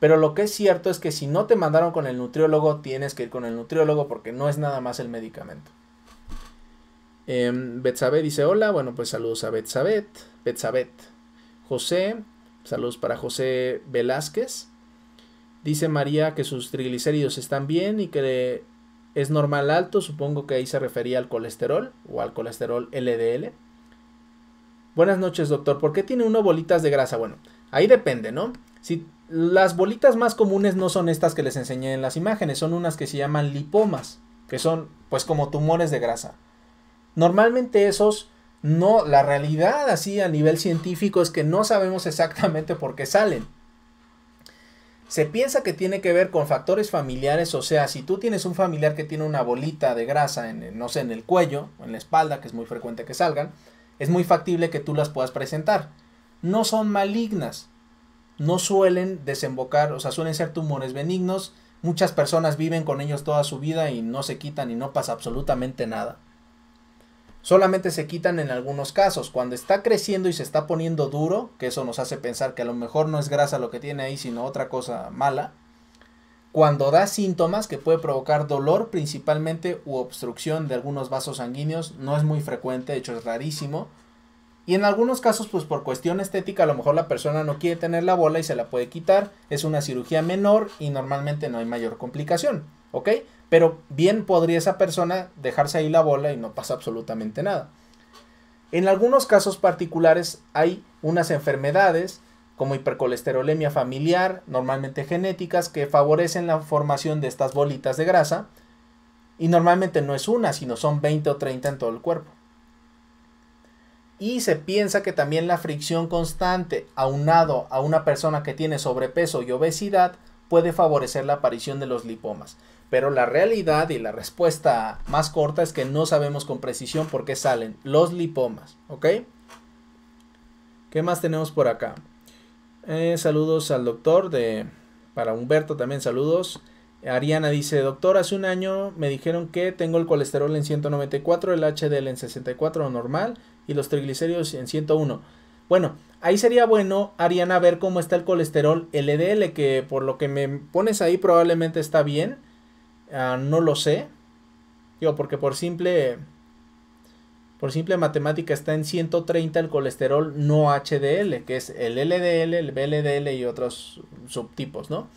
Pero lo que es cierto es que si no te mandaron con el nutriólogo, tienes que ir con el nutriólogo porque no es nada más el medicamento. Eh, dice hola, bueno pues saludos a Betsabet, Betsabet. José, saludos para José Velázquez. Dice María que sus triglicéridos están bien y que es normal alto, supongo que ahí se refería al colesterol o al colesterol LDL. Buenas noches, doctor. ¿Por qué tiene uno bolitas de grasa? Bueno, ahí depende, ¿no? Si las bolitas más comunes no son estas que les enseñé en las imágenes, son unas que se llaman lipomas, que son pues como tumores de grasa. Normalmente esos no, la realidad así a nivel científico es que no sabemos exactamente por qué salen. Se piensa que tiene que ver con factores familiares, o sea, si tú tienes un familiar que tiene una bolita de grasa, en, no sé, en el cuello, en la espalda, que es muy frecuente que salgan, es muy factible que tú las puedas presentar. No son malignas, no suelen desembocar, o sea, suelen ser tumores benignos, muchas personas viven con ellos toda su vida y no se quitan y no pasa absolutamente nada solamente se quitan en algunos casos. Cuando está creciendo y se está poniendo duro, que eso nos hace pensar que a lo mejor no es grasa lo que tiene ahí, sino otra cosa mala. Cuando da síntomas que puede provocar dolor principalmente u obstrucción de algunos vasos sanguíneos, no es muy frecuente, de hecho es rarísimo. Y en algunos casos, pues por cuestión estética, a lo mejor la persona no quiere tener la bola y se la puede quitar. Es una cirugía menor y normalmente no hay mayor complicación, ¿ok? Pero bien podría esa persona dejarse ahí la bola y no pasa absolutamente nada. En algunos casos particulares hay unas enfermedades como hipercolesterolemia familiar, normalmente genéticas, que favorecen la formación de estas bolitas de grasa. Y normalmente no es una, sino son 20 o 30 en todo el cuerpo. Y se piensa que también la fricción constante aunado a una persona que tiene sobrepeso y obesidad puede favorecer la aparición de los lipomas. Pero la realidad y la respuesta más corta es que no sabemos con precisión por qué salen los lipomas, ¿ok? ¿Qué más tenemos por acá? Eh, saludos al doctor de... Para Humberto también saludos. Ariana dice, doctor, hace un año me dijeron que tengo el colesterol en 194, el HDL en 64 normal y los triglicéridos en 101. Bueno, ahí sería bueno, Ariana, ver cómo está el colesterol LDL, que por lo que me pones ahí probablemente está bien. Ah, no lo sé. Digo, porque por simple. Por simple matemática está en 130 el colesterol no HDL, que es el LDL, el BLDL y otros subtipos, ¿no?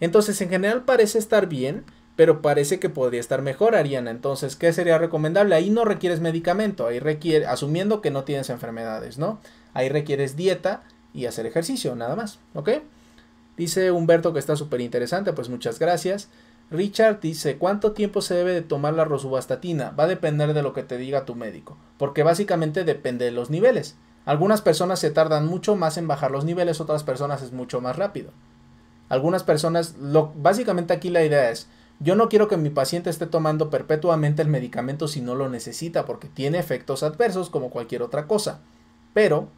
Entonces, en general parece estar bien, pero parece que podría estar mejor, Ariana. Entonces, ¿qué sería recomendable? Ahí no requieres medicamento, ahí requiere, asumiendo que no tienes enfermedades, ¿no? Ahí requieres dieta y hacer ejercicio, nada más, ¿ok? Dice Humberto que está súper interesante, pues muchas gracias. Richard dice, ¿cuánto tiempo se debe de tomar la rosuvastatina? Va a depender de lo que te diga tu médico, porque básicamente depende de los niveles. Algunas personas se tardan mucho más en bajar los niveles, otras personas es mucho más rápido. Algunas personas, lo, básicamente aquí la idea es, yo no quiero que mi paciente esté tomando perpetuamente el medicamento si no lo necesita, porque tiene efectos adversos como cualquier otra cosa. Pero,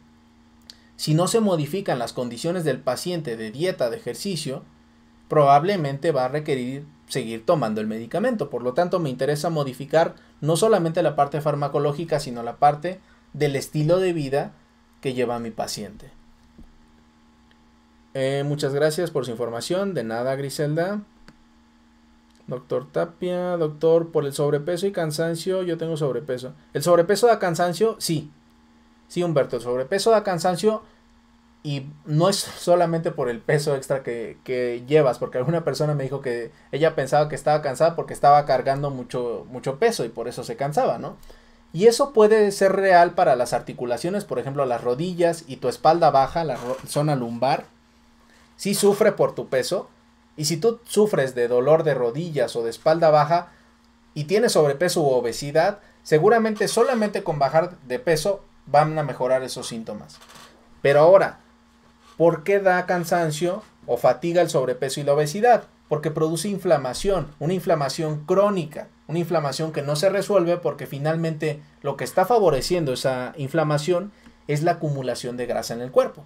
si no se modifican las condiciones del paciente de dieta, de ejercicio, probablemente va a requerir seguir tomando el medicamento. Por lo tanto, me interesa modificar no solamente la parte farmacológica, sino la parte del estilo de vida que lleva mi paciente. Eh, muchas gracias por su información. De nada, Griselda. Doctor Tapia, doctor, por el sobrepeso y cansancio, yo tengo sobrepeso. ¿El sobrepeso da cansancio? Sí. Sí, Humberto, el sobrepeso da cansancio y no es solamente por el peso extra que, llevas, porque alguna persona me dijo que ella pensaba que estaba cansada porque estaba cargando mucho, mucho peso y por eso se cansaba, ¿no? Y eso puede ser real para las articulaciones, por ejemplo, las rodillas y tu espalda baja, la zona lumbar. Si sufre por tu peso, y si tú sufres de dolor de rodillas o de espalda baja y tienes sobrepeso u obesidad, seguramente solamente con bajar de peso van a mejorar esos síntomas. Pero ahora, ¿Por qué da cansancio o fatiga el sobrepeso y la obesidad? Porque produce inflamación, una inflamación crónica, una inflamación que no se resuelve porque finalmente lo que está favoreciendo esa inflamación es la acumulación de grasa en el cuerpo.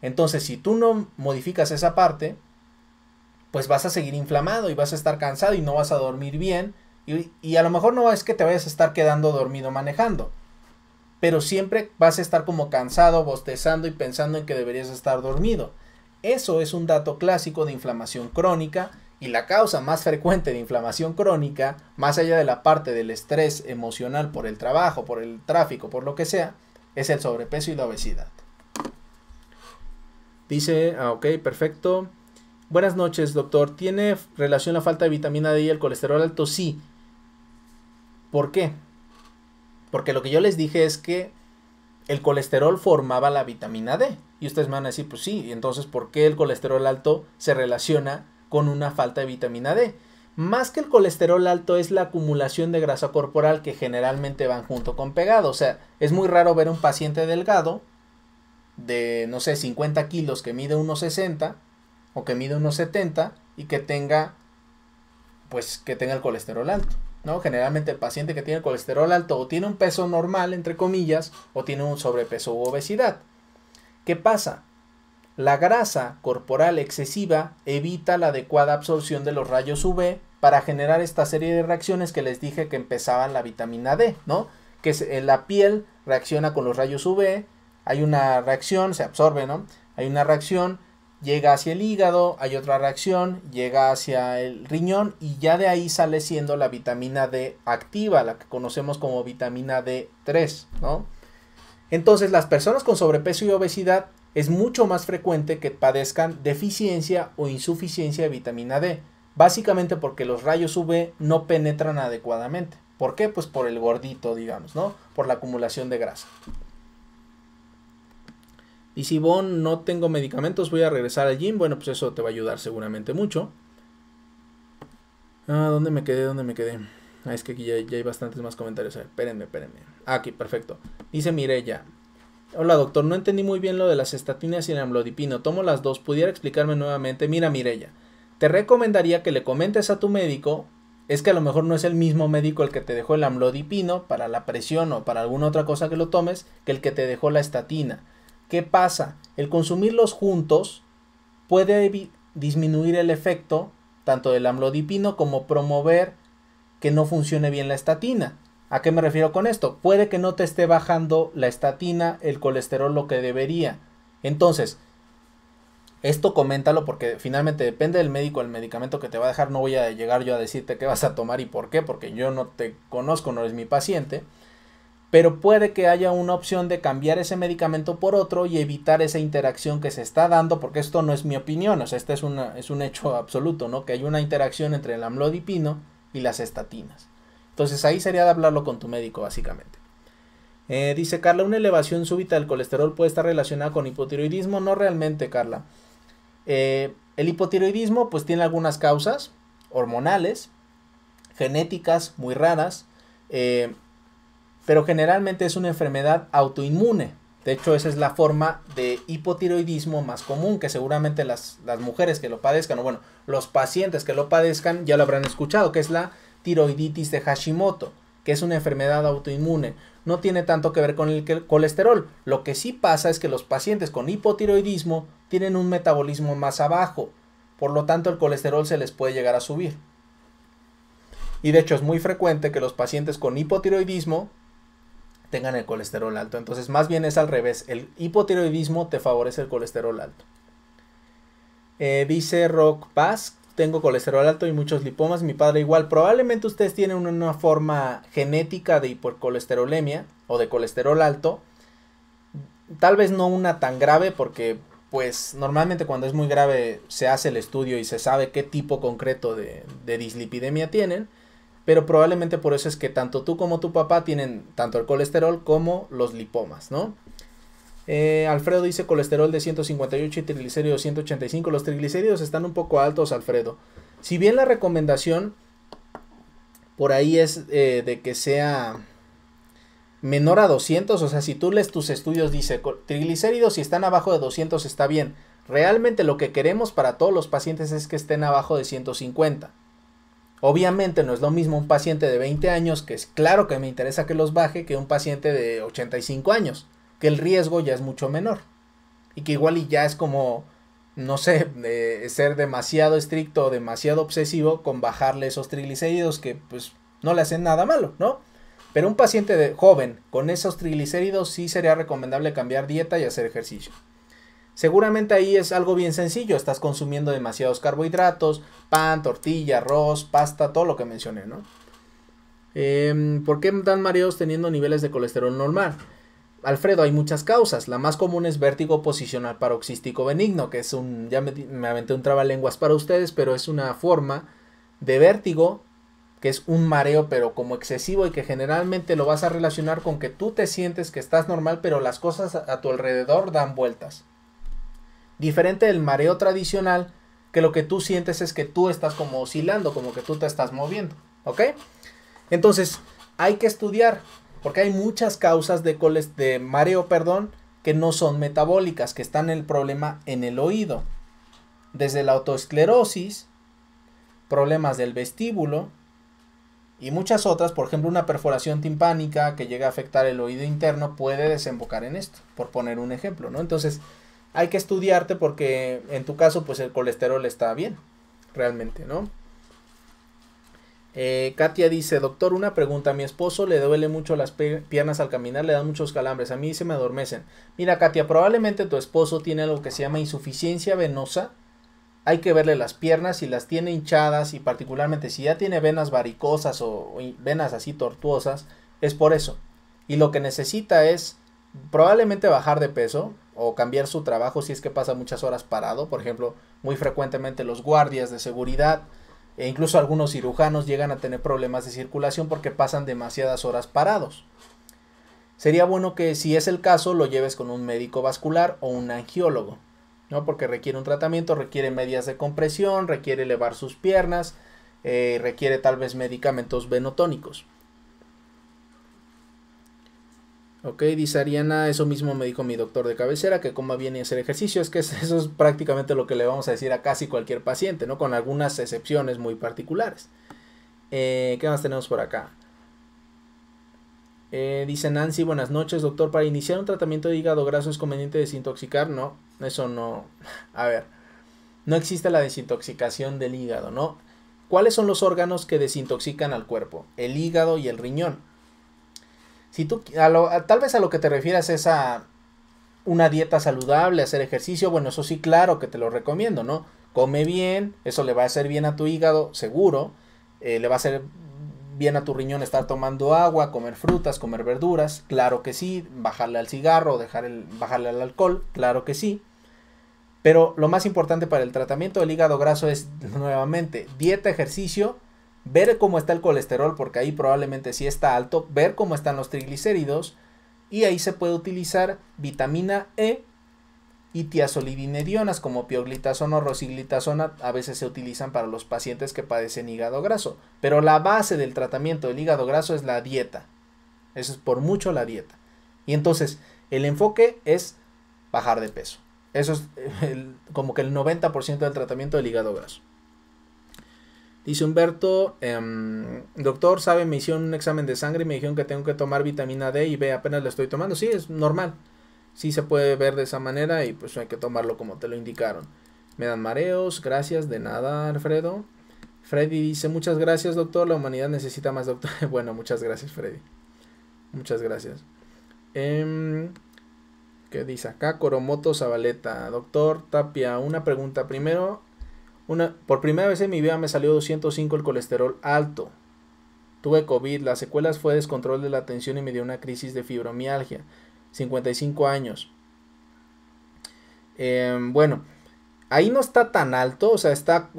Entonces, si tú no modificas esa parte, pues vas a seguir inflamado y vas a estar cansado y no vas a dormir bien. Y, a lo mejor no es que te vayas a estar quedando dormido manejando, pero siempre vas a estar como cansado, bostezando y pensando en que deberías estar dormido. Eso es un dato clásico de inflamación crónica y la causa más frecuente de inflamación crónica, más allá de la parte del estrés emocional por el trabajo, por el tráfico, por lo que sea, es el sobrepeso y la obesidad. Dice, ah, ok, perfecto. Buenas noches, doctor. ¿Tiene relación la falta de vitamina D y el colesterol alto? Sí. ¿Por qué? Porque lo que yo les dije es que el colesterol formaba la vitamina D. Y ustedes me van a decir, pues sí, entonces ¿por qué el colesterol alto se relaciona con una falta de vitamina D? Más que el colesterol alto es la acumulación de grasa corporal que generalmente van junto con pegado. O sea, es muy raro ver un paciente delgado de, no sé, 50 kilos que mide unos o que mide unos y que tenga, pues, que tenga el colesterol alto. Generalmente el paciente que tiene colesterol alto o tiene un peso normal, entre comillas, o tiene un sobrepeso u obesidad. ¿Qué pasa? La grasa corporal excesiva evita la adecuada absorción de los rayos UV para generar esta serie de reacciones que les dije que empezaban la vitamina D, ¿no? Que eh, la piel reacciona con los rayos UV, hay una reacción, se absorbe, ¿no? Hay una reacción llega hacia el hígado, hay otra reacción, llega hacia el riñón y ya de ahí sale siendo la vitamina D activa, la que conocemos como vitamina D3, ¿no? Entonces las personas con sobrepeso y obesidad es mucho más frecuente que padezcan deficiencia o insuficiencia de vitamina D, básicamente porque los rayos UV no penetran adecuadamente. ¿Por qué? Pues por el gordito, digamos, ¿no? Por la acumulación de grasa. Y si Bon no tengo medicamentos, voy a regresar al gym. Bueno, pues eso te va a ayudar seguramente mucho. Ah, ¿dónde me quedé? ¿Dónde me quedé? Ah, es que aquí ya, ya hay bastantes más comentarios. A ver, espérenme, espérenme. aquí, ah, perfecto. Dice Mirella. Hola doctor, no entendí muy bien lo de las estatinas y el amlodipino. Tomo las dos. ¿Pudiera explicarme nuevamente? Mira Mirella, te recomendaría que le comentes a tu médico. Es que a lo mejor no es el mismo médico el que te dejó el amlodipino para la presión o para alguna otra cosa que lo tomes que el que te dejó la estatina ¿Qué pasa? El consumirlos juntos puede disminuir el efecto tanto del amlodipino como promover que no funcione bien la estatina. ¿A qué me refiero con esto? Puede que no te esté bajando la estatina, el colesterol, lo que debería. Entonces, esto coméntalo porque finalmente depende del médico el medicamento que te va a dejar. No voy a llegar yo a decirte qué vas a tomar y por qué, porque yo no te conozco, no eres mi paciente pero puede que haya una opción de cambiar ese medicamento por otro y evitar esa interacción que se está dando, porque esto no es mi opinión, o sea, este es, es un hecho absoluto, ¿no? Que hay una interacción entre el amlodipino y las estatinas. Entonces ahí sería de hablarlo con tu médico, básicamente. Eh, dice Carla, ¿una elevación súbita del colesterol puede estar relacionada con hipotiroidismo? No realmente, Carla. Eh, el hipotiroidismo pues tiene algunas causas hormonales, genéticas, muy raras. Eh, pero generalmente es una enfermedad autoinmune. De hecho, esa es la forma de hipotiroidismo más común, que seguramente las, mujeres que lo padezcan, o bueno, los pacientes que lo padezcan ya lo habrán escuchado, que es la tiroiditis de Hashimoto, que es una enfermedad autoinmune. No tiene tanto que ver con el colesterol. Lo que sí pasa es que los pacientes con hipotiroidismo tienen un metabolismo más abajo, por lo tanto el colesterol se les puede llegar a subir. Y de hecho es muy frecuente que los pacientes con hipotiroidismo tengan el colesterol alto. Entonces, más bien es al revés. El hipotiroidismo te favorece el colesterol alto. Eh, dice Rock Paz, tengo colesterol alto y muchos lipomas, mi padre igual. Probablemente ustedes tienen una forma genética de hipercolesterolemia o de colesterol alto. Tal vez no una tan grave porque pues normalmente cuando es muy grave se hace el estudio y se sabe qué tipo concreto de dislipidemia tienen pero probablemente por eso es que tanto tú como tu papá tienen tanto el colesterol como los lipomas, ¿no? Eh, Alfredo dice colesterol de 158 y triglicéridos 185. Los triglicéridos están un poco altos, Alfredo. Si bien la recomendación por ahí es eh, de que sea menor a 200, o sea, si tú lees tus estudios, dice triglicéridos si están abajo de 200 está bien. Realmente lo que queremos para todos los pacientes es que estén abajo de 150. Obviamente no es lo mismo un paciente de 20 años, que es claro que me interesa que los baje, que un paciente de 85 años, que el riesgo ya es mucho menor. Y que igual y ya es como, no sé, ser demasiado estricto o demasiado obsesivo con bajarle esos triglicéridos que pues no le hacen nada malo, ¿no? Pero un paciente de, joven con esos triglicéridos sí sería recomendable cambiar dieta y hacer ejercicio. Seguramente ahí es algo bien sencillo, estás consumiendo demasiados carbohidratos, pan, tortilla, arroz, pasta, todo lo que mencioné, ¿no? Em, ¿Por qué dan mareos teniendo niveles de colesterol normal? Alfredo, hay muchas causas. La más común es vértigo posicional paroxístico benigno, que es un. Ya me, me aventé un trabalenguas para ustedes, pero es una forma de vértigo que es un mareo, pero como excesivo y que generalmente lo vas a relacionar con que tú te sientes que estás normal, pero las cosas a tu alrededor dan vueltas diferente del mareo tradicional, que lo que tú sientes es que tú estás como oscilando, como que tú te estás moviendo, ¿ok? Entonces, hay que estudiar, porque hay muchas causas de, de mareo, perdón, que no son metabólicas, que están el problema en el oído. Desde la autoesclerosis, problemas del vestíbulo y muchas otras, por ejemplo, una perforación timpánica que llega a afectar el oído interno puede desembocar en esto, por poner un ejemplo, ¿no? Entonces, hay que estudiarte porque en tu caso pues el colesterol está bien, realmente, ¿no? Eh, Katia dice, doctor, una pregunta, a mi esposo le duele mucho las piernas al caminar, le dan muchos calambres, a mí se me adormecen. Mira, Katia, probablemente tu esposo tiene algo que se llama insuficiencia venosa. Hay que verle las piernas si las tiene hinchadas y particularmente si ya tiene venas varicosas o, o venas así tortuosas, es por eso. Y lo que necesita es probablemente bajar de peso, o cambiar su trabajo si es que pasa muchas horas parado. Por ejemplo, muy frecuentemente los guardias de seguridad e incluso algunos cirujanos llegan a tener problemas de circulación porque pasan demasiadas horas parados. Sería bueno que si es el caso lo lleves con un médico vascular o un angiólogo, ¿no? Porque requiere un tratamiento, requiere medias de compresión, requiere elevar sus piernas, eh, requiere tal vez medicamentos venotónicos. Ok, dice Ariana, eso mismo me dijo mi doctor de cabecera, que coma bien y hacer ejercicio. Es que eso es prácticamente lo que le vamos a decir a casi cualquier paciente, ¿no? Con algunas excepciones muy particulares. Eh, ¿Qué más tenemos por acá? Eh, dice Nancy, buenas noches, doctor. Para iniciar un tratamiento de hígado graso es conveniente desintoxicar. No, eso no. A ver, no existe la desintoxicación del hígado, ¿no? ¿Cuáles son los órganos que desintoxican al cuerpo? El hígado y el riñón. Si tú, tal vez a lo que te refieras es a una dieta saludable, hacer ejercicio, bueno, eso sí, claro que te lo recomiendo, ¿no? Come bien, eso le va a hacer bien a tu hígado, seguro, eh, le va a hacer bien a tu riñón estar tomando agua, comer frutas, comer verduras, claro que sí, bajarle al cigarro, dejar el, bajarle al alcohol, claro que sí. Pero lo más importante para el tratamiento del hígado graso es nuevamente dieta, ejercicio ver cómo está el colesterol, porque ahí probablemente sí está alto, ver cómo están los triglicéridos, y ahí se puede utilizar vitamina E y tiazolidinedionas como pioglitazona o rosiglitazona a veces se utilizan para los pacientes que padecen hígado graso. Pero la base del tratamiento del hígado graso es la dieta. Eso es por mucho la dieta. Y entonces el enfoque es bajar de peso. Eso es eh, como que el 90% del tratamiento del hígado graso. Dice Humberto, em, doctor, sabe, me hicieron un examen de sangre y me dijeron que tengo que tomar vitamina D y B, apenas la estoy tomando. Sí, es normal. Sí se puede ver de esa manera y pues hay que tomarlo como te lo indicaron. Me dan mareos, gracias, de nada, Alfredo. Freddy dice, muchas gracias, doctor, la humanidad necesita más doctor. bueno, muchas gracias, Freddy. Muchas gracias. Em, ¿Qué dice acá? Coromoto Zabaleta. Doctor Tapia, una pregunta. Primero, por primera vez en mi vida me salió 205 el colesterol alto. Tuve COVID, las secuelas fue descontrol de la tensión y me dio una crisis de fibromialgia. 55 años. Em, bueno, ahí no está tan alto, o sea, está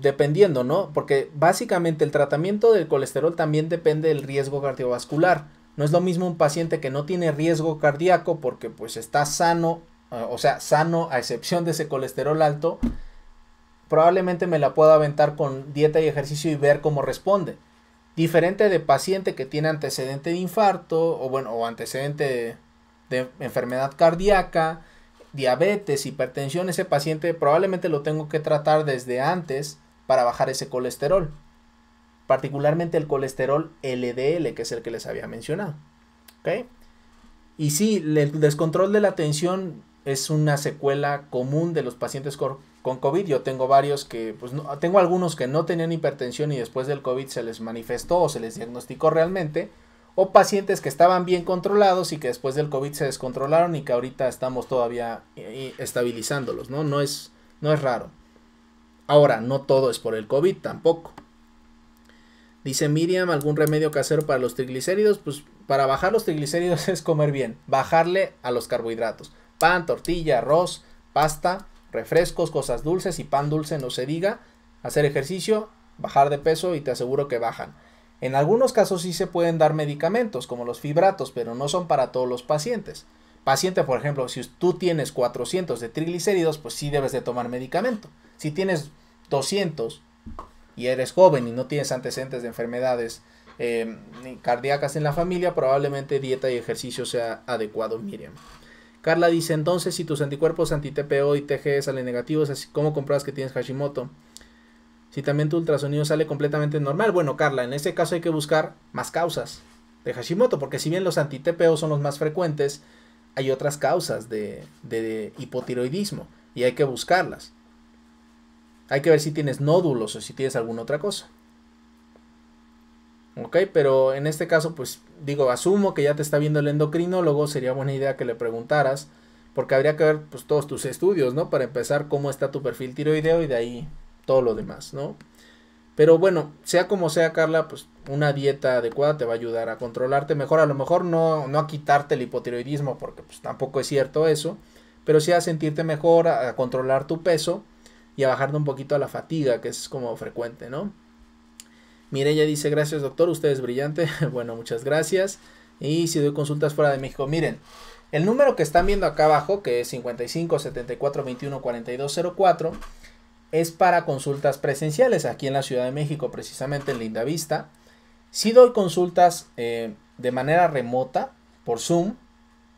dependiendo, ¿no? Porque básicamente el tratamiento del colesterol también depende del riesgo cardiovascular. No es lo mismo un paciente que no tiene riesgo cardíaco porque pues está sano, eh, o sea, sano a excepción de ese colesterol alto, probablemente me la pueda aventar con dieta y ejercicio y ver cómo responde. Diferente de paciente que tiene antecedente de infarto o bueno, o antecedente de, enfermedad cardíaca, diabetes, hipertensión, ese paciente probablemente lo tengo que tratar desde antes para bajar ese colesterol. Particularmente el colesterol LDL, que es el que les había mencionado. Y sí, el descontrol de la tensión es una secuela común de los pacientes con con COVID. Yo tengo varios que, pues no, tengo algunos que no tenían hipertensión y después del COVID se les manifestó o se les diagnosticó realmente. O pacientes que estaban bien controlados y que después del COVID se descontrolaron y que ahorita estamos todavía eh, eh, estabilizándolos, ¿no? No es, no es raro. Ahora, no todo es por el COVID tampoco. Dice Miriam, ¿algún remedio casero para los triglicéridos? Pues para bajar los triglicéridos es comer bien, bajarle a los carbohidratos. Pan, tortilla, arroz, pasta, refrescos, cosas dulces y pan dulce, no se diga, hacer ejercicio, bajar de peso y te aseguro que bajan. En algunos casos sí se pueden dar medicamentos como los fibratos, pero no son para todos los pacientes. Paciente, por ejemplo, si tú tienes 400 de triglicéridos, pues sí debes de tomar medicamento. Si tienes 200 y eres joven y no tienes antecedentes de enfermedades eh, cardíacas en la familia, probablemente dieta y ejercicio sea adecuado, Miriam. Carla dice, entonces si tus anticuerpos anti-TPO y TG salen negativos, así como compruebas que tienes Hashimoto. Si también tu ultrasonido sale completamente normal. Bueno, Carla, en este caso hay que buscar más causas de Hashimoto, porque si bien los anti-TPO son los más frecuentes, hay otras causas de hipotiroidismo y hay que buscarlas. Hay que ver si tienes nódulos o si tienes alguna otra cosa. Pero en este caso, pues digo, asumo que ya te está viendo el endocrinólogo, sería buena idea que le preguntaras, porque habría que ver pues, todos tus estudios, ¿no? Para empezar cómo está tu perfil tiroideo y de ahí todo lo demás, ¿no? Pero bueno, sea como sea, Carla, pues una dieta adecuada te va a ayudar a controlarte mejor, a lo mejor no, a quitarte el hipotiroidismo, porque pues tampoco es cierto eso, pero sí a sentirte mejor, a, a controlar tu peso y a bajarte un poquito a la fatiga, que es como frecuente, ¿no? ella dice, gracias doctor, usted es brillante. bueno, muchas gracias. Y si doy consultas fuera de México, miren, el número que están viendo acá abajo, que es 55 74 21 42 04, es para consultas presenciales aquí en la Ciudad de México, precisamente en Linda Vista, Si doy consultas eh, de manera remota por Zoom,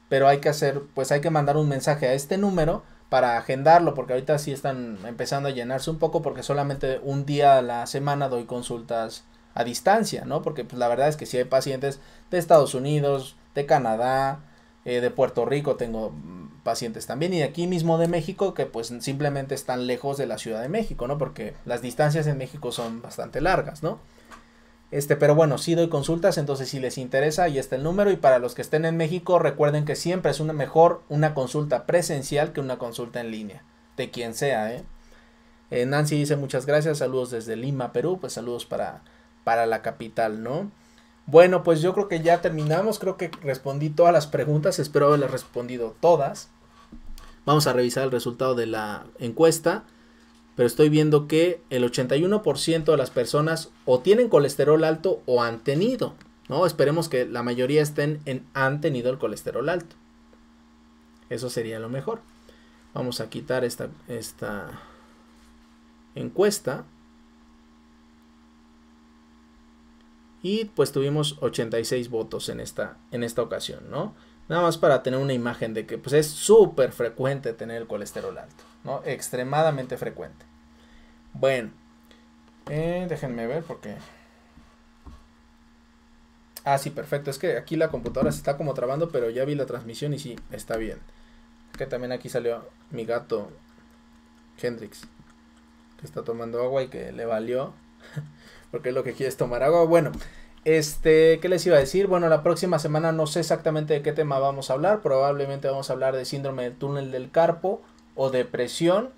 pero hay que hacer, pues hay que mandar un mensaje a este número para agendarlo, porque ahorita sí están empezando a llenarse un poco, porque solamente un día a la semana doy consultas a distancia, ¿no? Porque pues, la verdad es que sí hay pacientes de Estados Unidos, de Canadá, eh, de Puerto Rico tengo mm, pacientes también, y de aquí mismo de México, que pues simplemente están lejos de la Ciudad de México, ¿no? Porque las distancias en México son bastante largas, ¿no? Este, pero bueno, sí doy consultas, entonces si les interesa, ahí está el número. Y para los que estén en México, recuerden que siempre es una mejor una consulta presencial que una consulta en línea, de quien sea, ¿eh? Eh, Nancy dice muchas gracias, saludos desde Lima, Perú, pues saludos para, para la capital, ¿no? Bueno, pues yo creo que ya terminamos, creo que respondí todas las preguntas, espero haberlas respondido todas. Vamos a revisar el resultado de la encuesta pero estoy viendo que el 81% de las personas o tienen colesterol alto o han tenido, ¿no? Esperemos que la mayoría estén en han tenido el colesterol alto. Eso sería lo mejor. Vamos a quitar esta, encuesta. Y pues tuvimos 86 votos en esta, en esta ocasión, ¿no? Nada más para tener una imagen de que pues es súper frecuente tener el colesterol alto. ¿no? Extremadamente frecuente. Bueno, eh, déjenme ver porque... Ah, sí, perfecto. Es que aquí la computadora se está como trabando, pero ya vi la transmisión y sí, está bien. Que también aquí salió mi gato Hendrix, que está tomando agua y que le valió, porque es lo que quiere es tomar agua. Bueno, este, ¿qué les iba a decir? Bueno, la próxima semana no sé exactamente de qué tema vamos a hablar. Probablemente vamos a hablar de síndrome del túnel del carpo o depresión.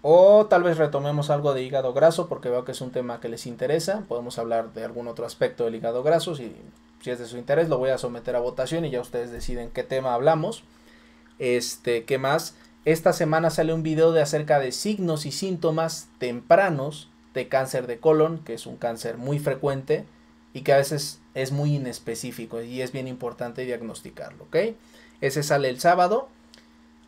O tal vez retomemos algo de hígado graso porque veo que es un tema que les interesa. Podemos hablar de algún otro aspecto del hígado graso. Si, si es de su interés, lo voy a someter a votación y ya ustedes deciden qué tema hablamos. Este, ¿qué más? Esta semana sale un video de acerca de signos y síntomas tempranos de cáncer de colon, que es un cáncer muy frecuente y que a veces es muy inespecífico y es bien importante diagnosticarlo, ¿ok? Ese sale el sábado.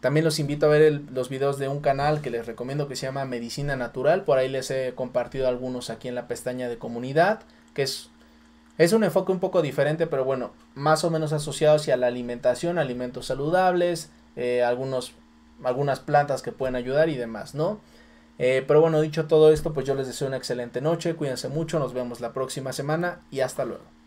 También los invito a ver los videos de un canal que les recomiendo que se llama Medicina Natural. Por ahí les he compartido algunos aquí en la pestaña de comunidad, que es, es un enfoque un poco diferente, pero bueno, más o menos asociado a la alimentación, alimentos saludables, eh, algunos, algunas plantas que pueden ayudar y demás, ¿no? Eh, pero bueno, dicho todo esto, pues yo les deseo una excelente noche, cuídense mucho, nos vemos la próxima semana y hasta luego.